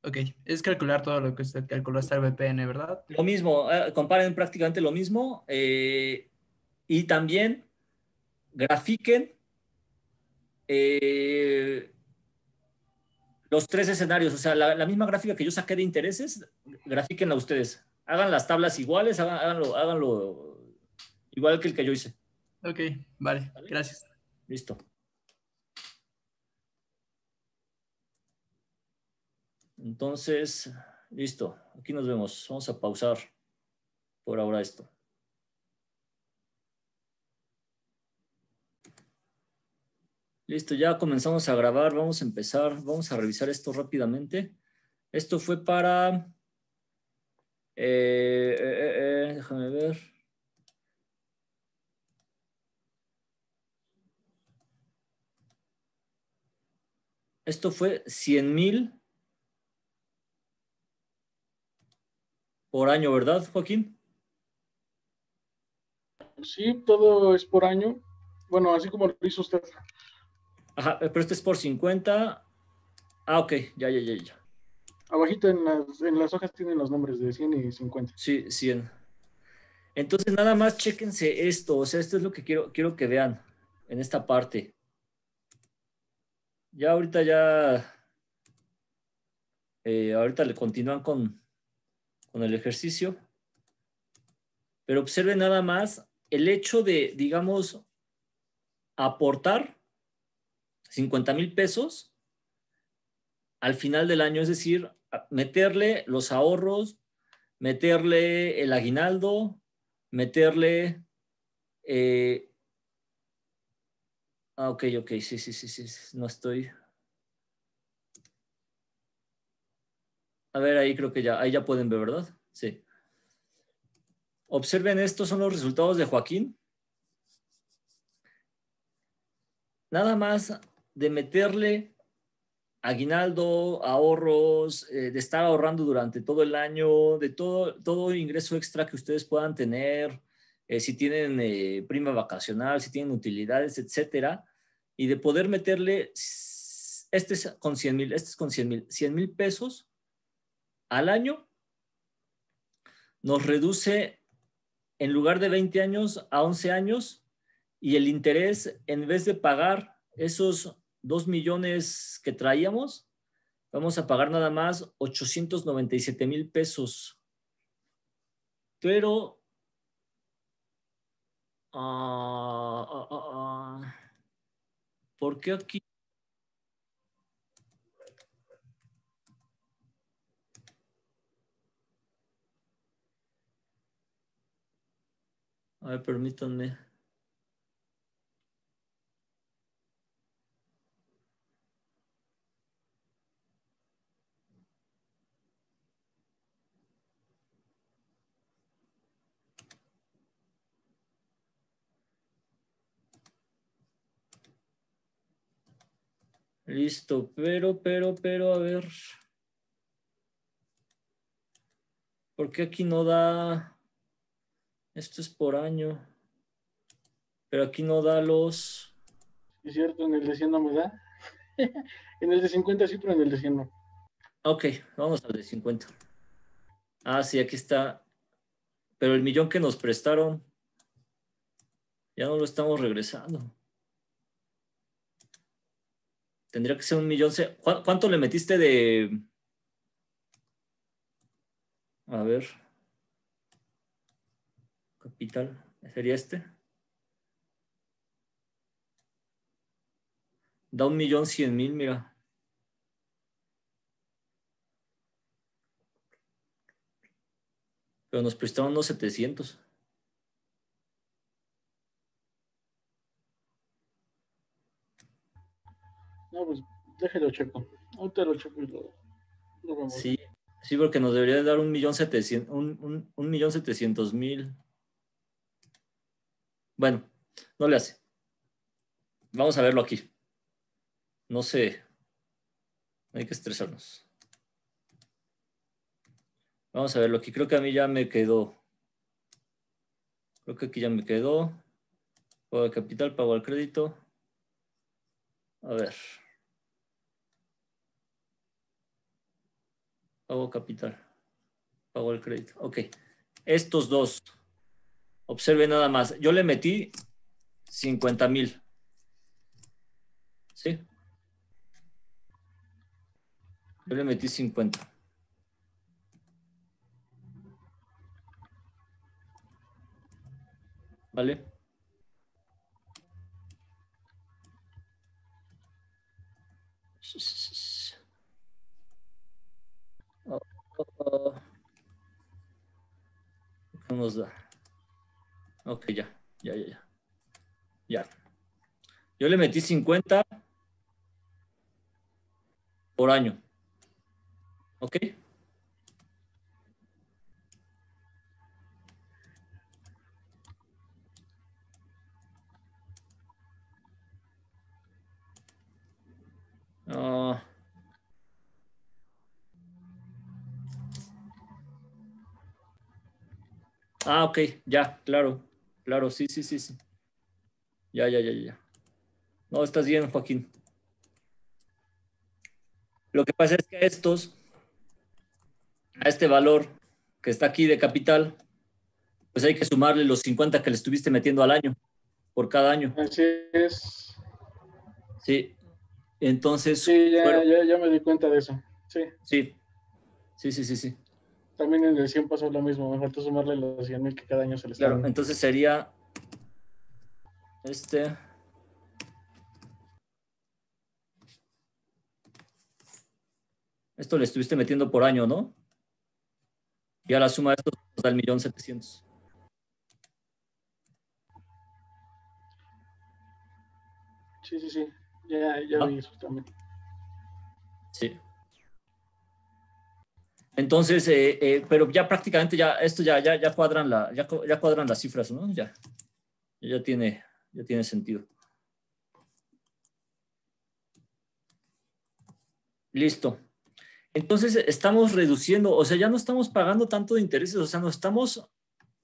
Ok, es calcular todo lo que usted calculó hasta el VPN, ¿verdad? Lo mismo, eh, comparen prácticamente lo mismo. Eh, y también grafiquen eh, los tres escenarios, o sea, la, misma gráfica que yo saqué de intereses, grafiquenla ustedes. Hagan las tablas iguales, háganlo, igual que el que yo hice. Ok, ¿Vale? gracias. Listo. Entonces, listo, aquí nos vemos. Vamos a pausar por ahora esto. Listo, ya comenzamos a grabar, vamos a empezar, vamos a revisar esto rápidamente. Esto fue para, eh, eh, eh, déjame ver. Esto fue 100 mil por año, ¿verdad, Joaquín? Sí, todo es por año. Bueno, así como lo hizo usted. Ajá, eh, pero este es por 50. Ah, ok, ya, ya, ya, ya. Abajito en las, hojas tienen los nombres de 100 y 50. Sí, 100. Entonces, nada más chéquense esto. O sea, esto es lo que quiero, quiero que vean en esta parte. Ya ahorita ya... Eh, ahorita le continúan con, con el ejercicio. Pero observen nada más el hecho de, digamos, aportar 50 mil pesos al final del año, es decir, meterle los ahorros, meterle el aguinaldo, meterle... Eh, ah, ok, ok, sí, sí, sí, sí, no estoy... A ver, ahí creo que ya, ahí ya pueden ver, ¿verdad? Sí. Observen, estos son los resultados de Joaquín. Nada más de meterle aguinaldo, ahorros, eh, de estar ahorrando durante todo el año, de todo, todo ingreso extra que ustedes puedan tener, eh, si tienen eh, prima vacacional, si tienen utilidades, etcétera, y de poder meterle este con 100 mil, este con 100 mil, 100 mil pesos al año, nos reduce en lugar de 20 años a 11 años y el interés en vez de pagar esos 2 millones que traíamos, vamos a pagar nada más 897 mil pesos. Pero... Ah, ah, ah, ah ¿Por qué aquí? A ver, permítanme. Listo, pero, pero, pero, a ver. ¿Por qué aquí no da? Esto es por año. Pero aquí no da los... Es cierto, en el de 100 no me da. en el de 50 sí, pero en el de 100 no. Ok, vamos al de 50. Ah, sí, aquí está. Pero el millón que nos prestaron, ya no lo estamos regresando. Tendría que ser un millón. ¿Cuánto le metiste de.? A ver. Capital. ¿Sería este? Da un millón cien mil, mira. Pero nos prestaron unos setecientos. Pues, déjelo checo. lo checo Sí, sí, porque nos debería dar un millón setecientos, un millón setecientos mil. Bueno, no le hace. Vamos a verlo aquí. No sé. Hay que estresarnos. Vamos a verlo aquí. Creo que a mí ya me quedó. Creo que aquí ya me quedó. Pago de capital, pago al crédito. A ver. Pago capital. Pago el crédito. Ok. Estos dos. Observe nada más. Yo le metí 50 mil. ¿Sí? Yo le metí 50. ¿Vale? Sí, sí, sí. Vamos a Ok, ya, ya, ya, ya. Ya. Yo le metí 50 por año. ¿Ok? Uh, Ah, ok, ya, claro, claro, sí, sí, sí, sí. Ya, ya, ya, ya. No, estás bien, Joaquín. Lo que pasa es que a estos, a este valor que está aquí de capital, pues hay que sumarle los 50 que le estuviste metiendo al año, por cada año. Así es. Sí, entonces... Sí, ya, ya, ya me di cuenta de eso, sí. Sí, sí, sí, sí, sí también en el 100 pasó lo mismo. Me faltó sumarle los 100 mil que cada año se les Claro, entonces sería este. Esto le estuviste metiendo por año, ¿no? Y ahora la suma de esto nos da el millón setecientos. Sí, sí, sí. Ya, ya ah. vi eso también. Sí. Entonces, eh, eh, pero ya prácticamente ya esto ya, ya, cuadran la, ya, cuadran las cifras, ¿no? Ya, ya tiene, ya tiene sentido. Listo. Entonces estamos reduciendo, o sea, ya no estamos pagando tanto de intereses, o sea, no estamos,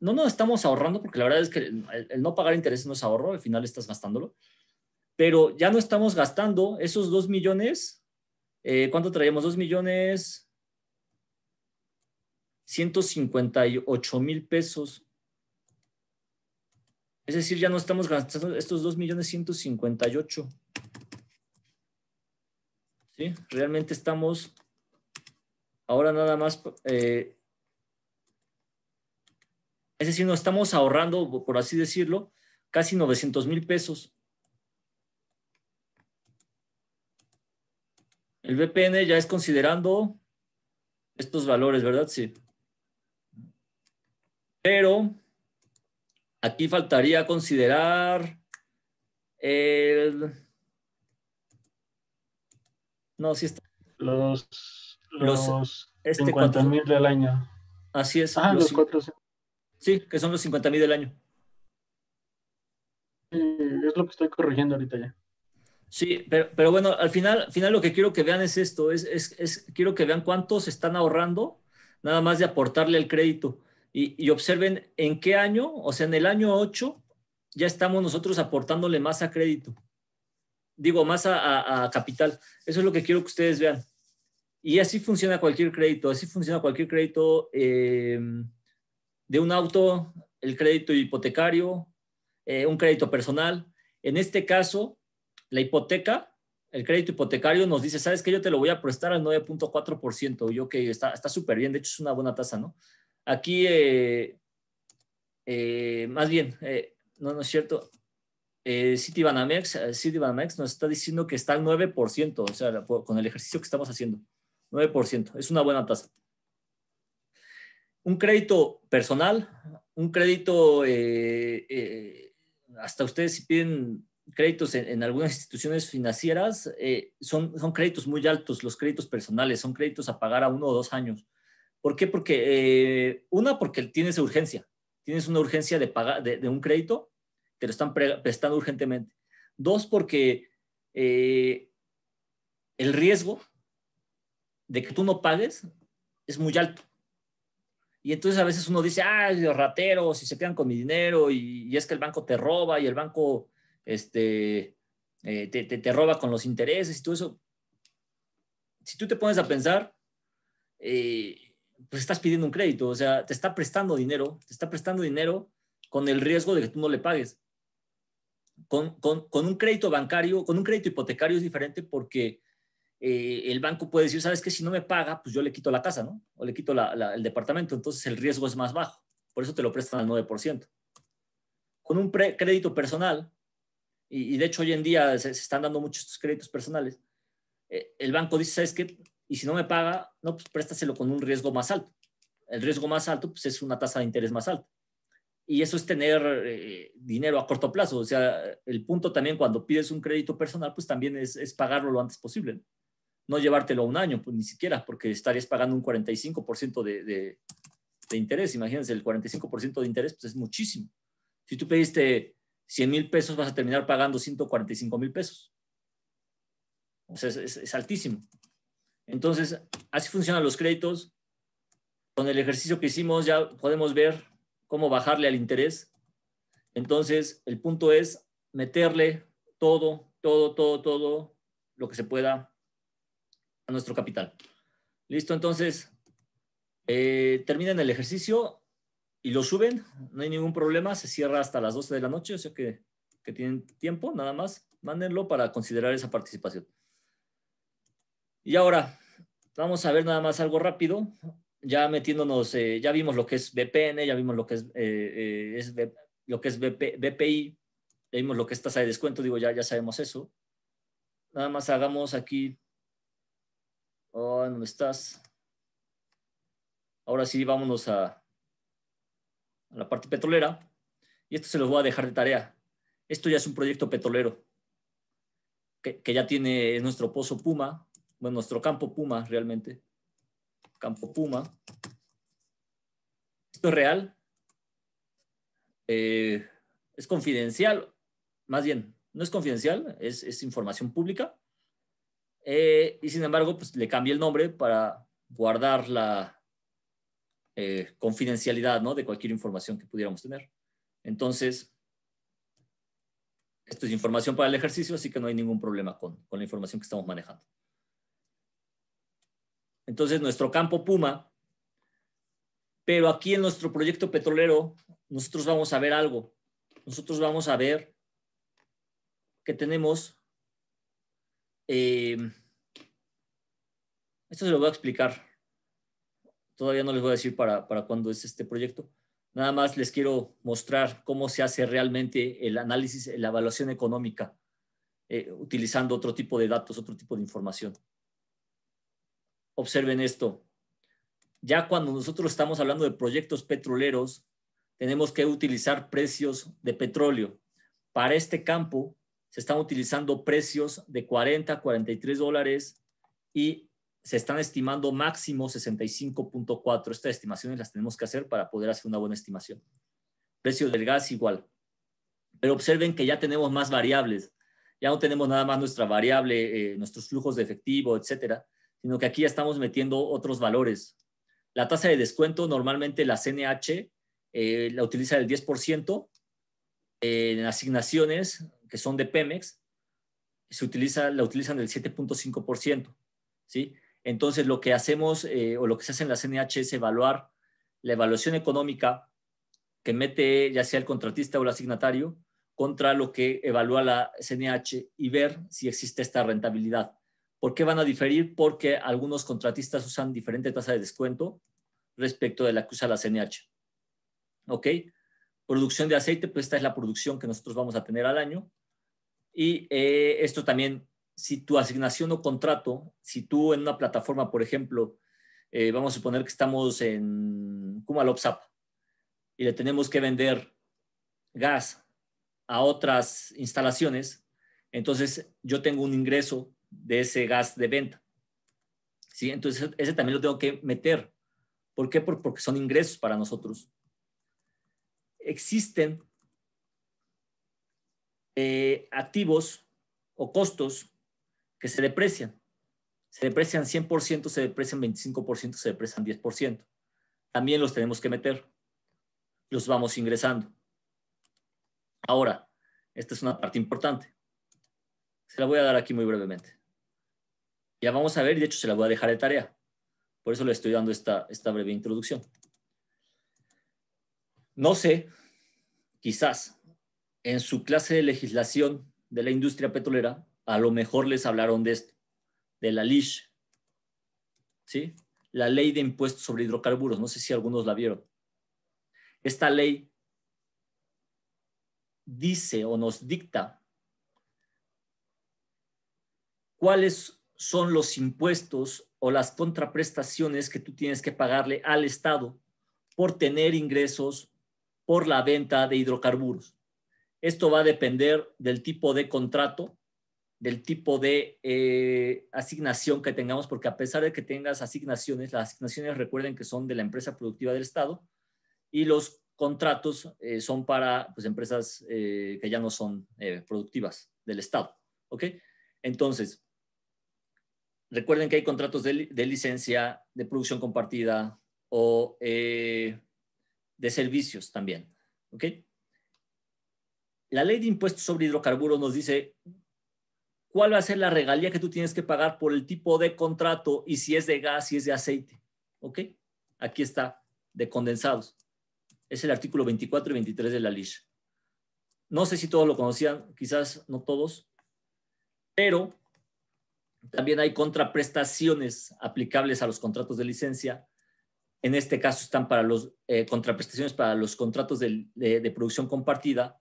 no nos estamos ahorrando, porque la verdad es que el, no pagar intereses no es ahorro, al final estás gastándolo, pero ya no estamos gastando esos dos millones, eh, ¿cuánto traíamos? Dos millones, 158 mil pesos. Es decir, ya no estamos gastando estos 2 millones 158. ¿Sí? Realmente estamos ahora nada más... Eh, es decir, nos estamos ahorrando, por así decirlo, casi 900 mil pesos. El VPN ya es considerando estos valores, ¿verdad? Sí. Pero aquí faltaría considerar el... No, sí está. Los, este 50 mil del año. Así es. Ah, los, cuatro. Sí, que son los 50 mil del año. Es lo que estoy corrigiendo ahorita ya. Sí, pero, bueno, al final, final lo que quiero que vean es esto, es, quiero que vean cuántos se están ahorrando nada más de aportarle el crédito. Y, observen en qué año, o sea, en el año 8, ya estamos nosotros aportándole más a crédito. Digo, más a, capital. Eso es lo que quiero que ustedes vean. Y así funciona cualquier crédito, así funciona cualquier crédito eh, de un auto, el crédito hipotecario, eh, un crédito personal. En este caso, la hipoteca, el crédito hipotecario nos dice, sabes que yo te lo voy a prestar al 9.4%, yo que está súper bien, de hecho es una buena tasa, ¿no? Aquí, eh, eh, más bien, eh, no, no es cierto. City Banamex nos está diciendo que está al 9%, o sea, con el ejercicio que estamos haciendo. 9%, es una buena tasa. Un crédito personal, un crédito, hasta ustedes si piden créditos en, algunas instituciones financieras son, son créditos muy altos, los créditos personales, son créditos a pagar a uno o dos años. ¿Por qué? Porque, eh, una, porque tienes urgencia. Tienes una urgencia de, pagar, de, un crédito, te lo están prestando urgentemente. Dos, porque eh, el riesgo de que tú no pagues es muy alto. Y entonces a veces uno dice, ay, los rateros, si se quedan con mi dinero y, es que el banco te roba y el banco este, eh, te, roba con los intereses y todo eso. Si tú te pones a pensar, eh, pues estás pidiendo un crédito, o sea, te está prestando dinero, te está prestando dinero con el riesgo de que tú no le pagues. Con, un crédito bancario, con un crédito hipotecario es diferente porque eh, el banco puede decir, sabes que si no me paga, pues yo le quito la casa, ¿no? O le quito el departamento, entonces el riesgo es más bajo. Por eso te lo prestan al 9%. Con un crédito personal, y, de hecho hoy en día se, están dando muchos créditos personales, eh, el banco dice, sabes que y si no me paga, no, pues préstaselo con un riesgo más alto. El riesgo más alto pues, es una tasa de interés más alta. Y eso es tener eh, dinero a corto plazo. O sea, el punto también cuando pides un crédito personal, pues también es, es pagarlo lo antes posible. ¿no? llevártelo a un año, pues ni siquiera, porque estarías pagando un 45% de, de, de, interés. Imagínense, el 45% de interés pues es muchísimo. Si tú pediste 100 mil pesos, vas a terminar pagando 145 mil pesos. O sea, es altísimo. Entonces, así funcionan los créditos. Con el ejercicio que hicimos ya podemos ver cómo bajarle al interés. Entonces, el punto es meterle todo, todo, todo, todo lo que se pueda a nuestro capital. Listo, entonces, eh, terminan el ejercicio y lo suben, no hay ningún problema, se cierra hasta las 12 de la noche, o sea que, que tienen tiempo, nada más, mándenlo para considerar esa participación. Y ahora, vamos a ver nada más algo rápido, ya metiéndonos, eh, ya vimos lo que es VPN, ya vimos lo que es, eh, eh, lo que es BPI, ya vimos lo que es tasa de descuento, digo, ya, ya sabemos eso. Nada más hagamos aquí, oh, ¿dónde estás? Ahora sí, vámonos a, a la parte petrolera. Y esto se los voy a dejar de tarea. Esto ya es un proyecto petrolero que, ya tiene, nuestro pozo Puma, bueno, pues nuestro campo Puma realmente, campo Puma. Esto es real, eh, es confidencial, más bien, no es confidencial, es, información pública. Eh, y sin embargo, pues le cambia el nombre para guardar la eh, confidencialidad ¿no? de cualquier información que pudiéramos tener. Entonces, esto es información para el ejercicio, así que no hay ningún problema con la información que estamos manejando. Entonces, nuestro campo Puma, pero aquí en nuestro proyecto petrolero, nosotros vamos a ver algo. Nosotros vamos a ver que tenemos... Eh, esto se lo voy a explicar. Todavía no les voy a decir para, cuándo es este proyecto. Nada más les quiero mostrar cómo se hace realmente el análisis, la evaluación económica, eh, utilizando otro tipo de datos, otro tipo de información observen esto. Ya cuando nosotros estamos hablando de proyectos petroleros, tenemos que utilizar precios de petróleo. Para este campo se están utilizando precios de 40, 43 dólares y se están estimando máximo 65.4. Estas estimaciones las tenemos que hacer para poder hacer una buena estimación. Precio del gas igual. Pero observen que ya tenemos más variables. Ya no tenemos nada más nuestra variable, eh, nuestros flujos de efectivo, etcétera, sino que aquí ya estamos metiendo otros valores. La tasa de descuento normalmente la CNH eh, la utiliza del 10%, en asignaciones que son de Pemex se utiliza, la utilizan del 7.5%. ¿sí? Entonces lo que hacemos eh, o lo que se hace en la CNH es evaluar la evaluación económica que mete ya sea el contratista o el asignatario contra lo que evalúa la CNH y ver si existe esta rentabilidad. ¿Por qué van a diferir? Porque algunos contratistas usan diferente tasa de descuento respecto de la que usa la CNH. ¿Ok? Producción de aceite, pues esta es la producción que nosotros vamos a tener al año. Y eh, esto también, si tu asignación o contrato, si tú en una plataforma, por ejemplo, eh, vamos a suponer que estamos en Kumalopsap y le tenemos que vender gas a otras instalaciones, entonces yo tengo un ingreso de ese gas de venta. ¿Sí? Entonces, ese también lo tengo que meter. ¿Por qué? Porque son ingresos para nosotros. Existen eh, activos o costos que se deprecian. Se deprecian 100%, se deprecian 25%, se deprecian 10%. También los tenemos que meter. Los vamos ingresando. Ahora, esta es una parte importante. Se la voy a dar aquí muy brevemente. Ya vamos a ver, de hecho se la voy a dejar de tarea. Por eso le estoy dando esta, esta breve introducción. No sé, quizás en su clase de legislación de la industria petrolera, a lo mejor les hablaron de esto, de la LISH, ¿sí? La ley de impuestos sobre hidrocarburos, no sé si algunos la vieron. Esta ley dice o nos dicta cuáles son los impuestos o las contraprestaciones que tú tienes que pagarle al Estado por tener ingresos por la venta de hidrocarburos. Esto va a depender del tipo de contrato, del tipo de eh, asignación que tengamos, porque a pesar de que tengas asignaciones, las asignaciones recuerden que son de la empresa productiva del Estado y los contratos eh, son para pues, empresas eh, que ya no son productivas del Estado. ¿Ok? Entonces, Recuerden que hay contratos de, licencia, de producción compartida o eh, de servicios también. ¿ok? La ley de impuestos sobre hidrocarburos nos dice cuál va a ser la regalía que tú tienes que pagar por el tipo de contrato y si es de gas, si es de aceite. ¿Ok? Aquí está, de condensados. Es el artículo 24 y 23 de la lista No sé si todos lo conocían, quizás no todos, pero también hay contraprestaciones aplicables a los contratos de licencia. En este caso están para los eh, contraprestaciones para los contratos de, producción compartida.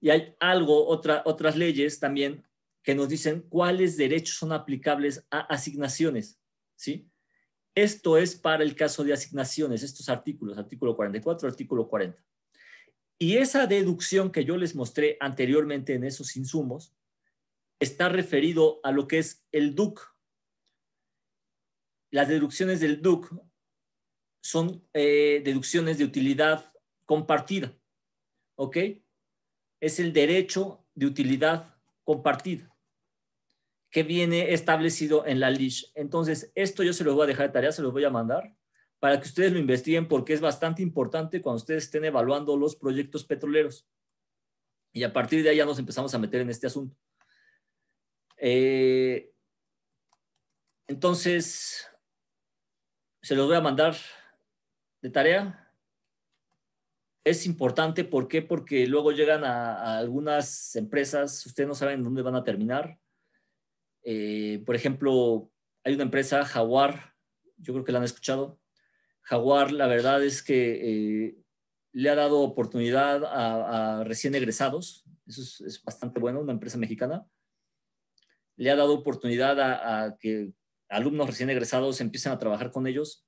Y hay algo, otra, otras leyes también que nos dicen cuáles derechos son aplicables a asignaciones. ¿sí? Esto es para el caso de asignaciones, estos artículos, artículo 44, artículo 40. Y esa deducción que yo les mostré anteriormente en esos insumos está referido a lo que es el DUC. Las deducciones del DUC son eh, deducciones de utilidad compartida. ¿Ok? Es el derecho de utilidad compartida que viene establecido en la LISH. Entonces, esto yo se lo voy a dejar de tarea, se lo voy a mandar para que ustedes lo investiguen porque es bastante importante cuando ustedes estén evaluando los proyectos petroleros. Y a partir de ahí ya nos empezamos a meter en este asunto. Eh, entonces, se los voy a mandar de tarea. Es importante, ¿por qué? Porque luego llegan a, algunas empresas, ustedes no saben dónde van a terminar. Eh, por ejemplo, hay una empresa, Jaguar, yo creo que la han escuchado. Jaguar, la verdad es que eh, le ha dado oportunidad a, recién egresados, eso es, es, bastante bueno, una empresa mexicana le ha dado oportunidad a, que alumnos recién egresados empiecen a trabajar con ellos,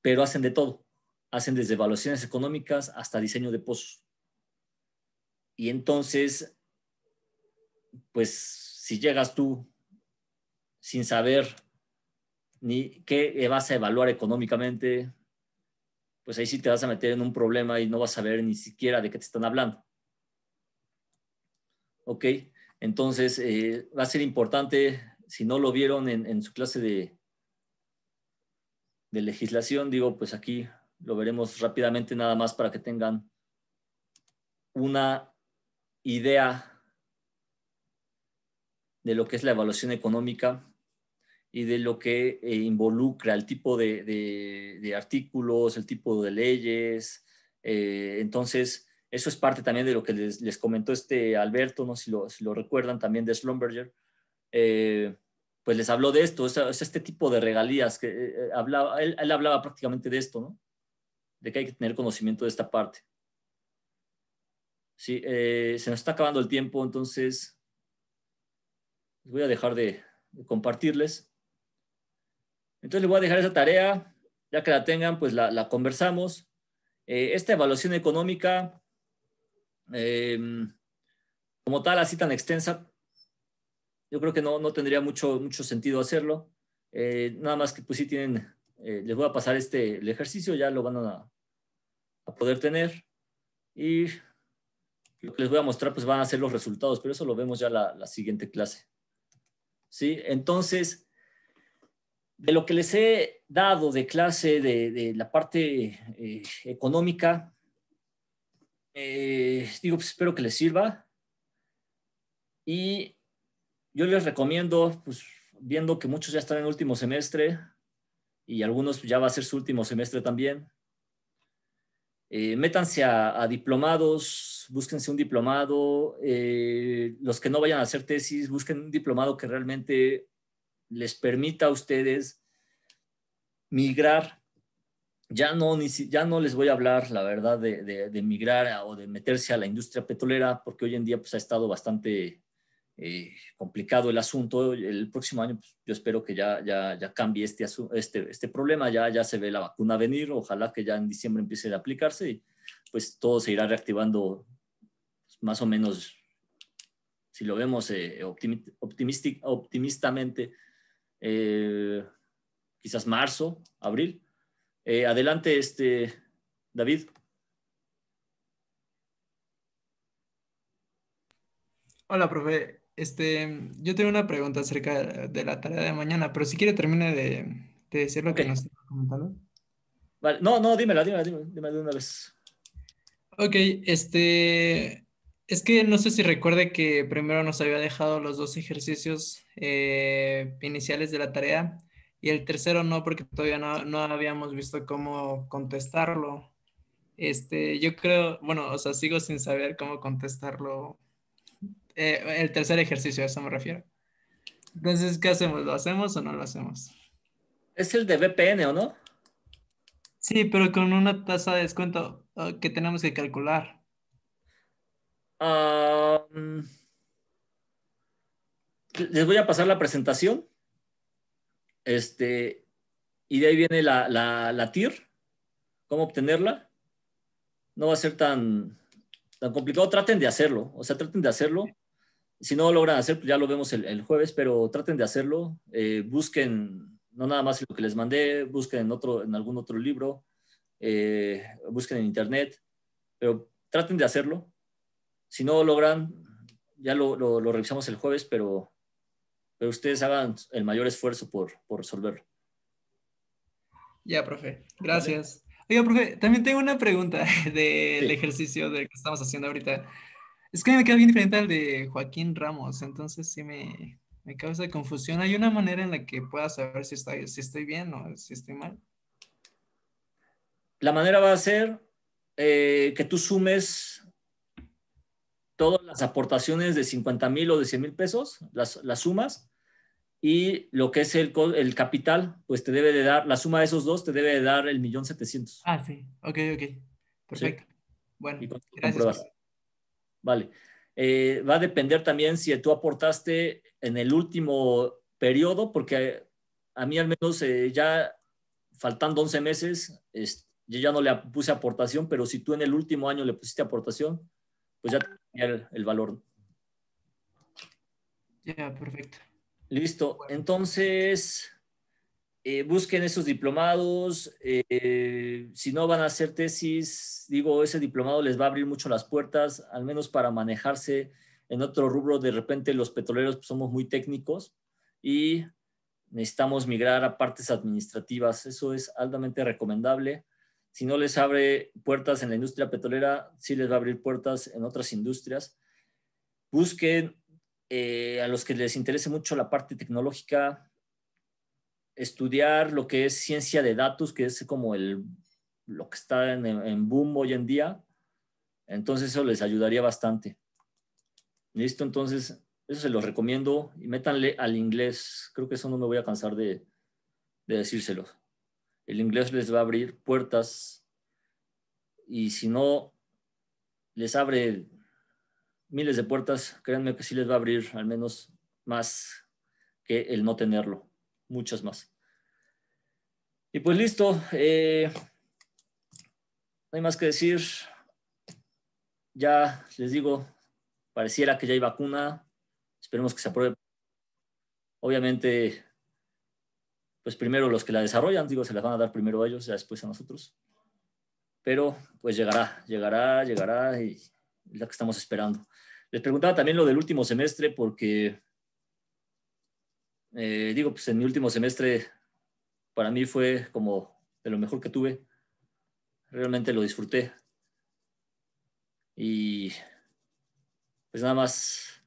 pero hacen de todo. Hacen desde evaluaciones económicas hasta diseño de pozos. Y entonces, pues si llegas tú sin saber ni qué vas a evaluar económicamente, pues ahí sí te vas a meter en un problema y no vas a saber ni siquiera de qué te están hablando. ¿Ok? Entonces, eh, va a ser importante, si no lo vieron en, su clase de, legislación, digo, pues aquí lo veremos rápidamente nada más para que tengan una idea de lo que es la evaluación económica y de lo que eh, involucra el tipo de, artículos, el tipo de leyes. Eh, entonces, eso es parte también de lo que les, comentó este Alberto, ¿no? si, lo, lo recuerdan también de Schlumberger. Eh, pues les habló de esto, es, este tipo de regalías que eh, eh, hablaba, él, hablaba prácticamente de esto, ¿no? De que hay que tener conocimiento de esta parte. Sí, se nos está acabando el tiempo, entonces voy a dejar de, compartirles. Entonces les voy a dejar esa tarea, ya que la tengan, pues la, conversamos. esta evaluación económica Em, como tal, así tan extensa, yo creo que no, tendría mucho, mucho sentido hacerlo. Eh, nada más que pues sí tienen, eh, les voy a pasar este, el ejercicio, ya lo van a, poder tener. Y lo que les voy a mostrar pues van a ser los resultados, pero eso lo vemos ya la, la siguiente clase. ¿Sí? Entonces, de lo que les he dado de clase de, la parte eh, económica, eh, digo, pues, espero que les sirva. Y yo les recomiendo, pues, viendo que muchos ya están en último semestre y algunos ya va a ser su último semestre también, eh, métanse a, diplomados, búsquense un diplomado, eh, los que no vayan a hacer tesis, busquen un diplomado que realmente les permita a ustedes migrar ya no, ni ya no les voy a hablar, la verdad, de, de, migrar o de meterse a la industria petrolera, porque hoy en día pues, ha estado bastante eh, complicado el asunto. El próximo año pues, yo espero que ya, ya, cambie este, este, este, problema, ya, ya se ve la vacuna venir, ojalá que ya en diciembre empiece a aplicarse y pues todo se irá reactivando más o menos, si lo vemos eh, optimistamente, eh, quizás marzo, abril. Eh, adelante, este, David. Hola, profe. Este, yo tengo una pregunta acerca de la tarea de mañana, pero si quiere termine de, decir lo que nos comentando. Vale. No, no, dímela, dímela, dímela, de una vez. Ok, este, es que no sé si recuerde que primero nos había dejado los dos ejercicios eh, iniciales de la tarea y el tercero no, porque todavía no, habíamos visto cómo contestarlo. Este, yo creo, bueno, o sea, sigo sin saber cómo contestarlo. Eh, el tercer ejercicio, a eso me refiero. Entonces, ¿qué hacemos? ¿Lo hacemos o no lo hacemos? Es el de VPN, ¿o no? Sí, pero con una tasa de descuento ah, que tenemos que calcular. Ah, mm, les voy a pasar la presentación. Este, y de ahí viene la, la, TIR, cómo obtenerla. No va a ser tan, tan complicado, traten de hacerlo, o sea, traten de hacerlo. Si no logran hacer, pues ya lo vemos el, jueves, pero traten de hacerlo, eh, busquen, no nada más lo que les mandé, busquen en, otro, en algún otro libro, eh, busquen en internet, pero traten de hacerlo. Si no logran, ya lo, lo revisamos el jueves, pero pero ustedes hagan el mayor esfuerzo por, por resolverlo. Ya, profe, gracias. Oiga, profe, también tengo una pregunta del ejercicio del que estamos haciendo ahorita. Es que me queda bien diferente al de Joaquín Ramos, entonces sí me, causa confusión. ¿Hay una manera en la que pueda saber si, está, si estoy bien o si estoy mal? La manera va a ser eh, que tú sumes todas las aportaciones de 50 mil o de 100 mil pesos, las, las, sumas, y lo que es el, el, capital, pues te debe de dar, la suma de esos dos te debe de dar el millón setecientos. Ah, sí, ok, ok, perfecto. Bueno, gracias. Vale. Eh, va a depender también si tú aportaste en el último periodo, porque a mí al menos eh, ya faltan 11 meses, yo ya no le puse aportación, pero si tú en el último año le pusiste aportación, pues ya tenía el, valor. Ya, perfecto. Listo. Entonces, eh, busquen esos diplomados. Eh, si no van a hacer tesis, digo, ese diplomado les va a abrir mucho las puertas, al menos para manejarse en otro rubro. De repente los petroleros pues, somos muy técnicos y necesitamos migrar a partes administrativas. Eso es altamente recomendable. Si no les abre puertas en la industria petrolera, sí les va a abrir puertas en otras industrias. Busquen eh, a los que les interese mucho la parte tecnológica, estudiar lo que es ciencia de datos, que es como el, lo que está en, en boom hoy en día. Entonces eso les ayudaría bastante. Listo, entonces eso se los recomiendo y métanle al inglés. Creo que eso no me voy a cansar de, de decírselo. El inglés les va a abrir puertas y si no les abre miles de puertas, créanme que sí les va a abrir al menos más que el no tenerlo, muchas más. Y pues listo, eh, no hay más que decir. Ya les digo, pareciera que ya hay vacuna, esperemos que se apruebe. Obviamente, pues primero los que la desarrollan, digo, se las van a dar primero a ellos, ya después a nosotros. Pero pues llegará, llegará, llegará y la que estamos esperando. Les preguntaba también lo del último semestre porque, eh, digo, pues en mi último semestre para mí fue como de lo mejor que tuve. Realmente lo disfruté. Y pues nada más,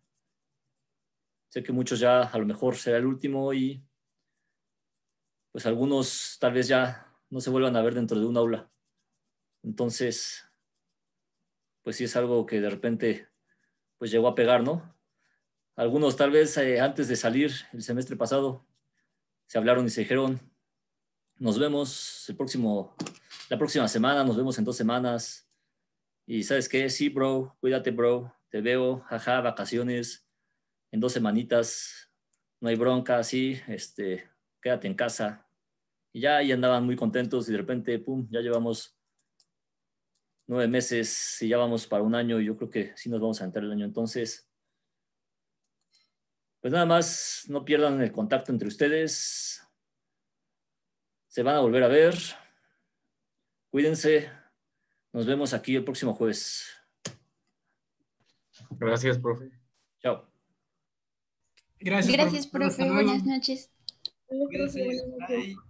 sé que muchos ya a lo mejor será el último y pues algunos tal vez ya no se vuelvan a ver dentro de un aula. Entonces, pues sí es algo que de repente pues llegó a pegar, ¿no? Algunos tal vez eh, antes de salir el semestre pasado se hablaron y se dijeron, nos vemos el próximo, la próxima semana, nos vemos en dos semanas. Y sabes qué, sí, bro, cuídate, bro, te veo, jaja, vacaciones, en dos semanitas, no hay bronca, sí, este, quédate en casa. Y ya ahí andaban muy contentos y de repente, pum, ya llevamos nueve meses, si ya vamos para un año, yo creo que sí nos vamos a entrar el año. Entonces, pues nada más, no pierdan el contacto entre ustedes. Se van a volver a ver. Cuídense. Nos vemos aquí el próximo jueves. Gracias, profe. Chao. Gracias, Gracias profe. Buenas noches. Gracias.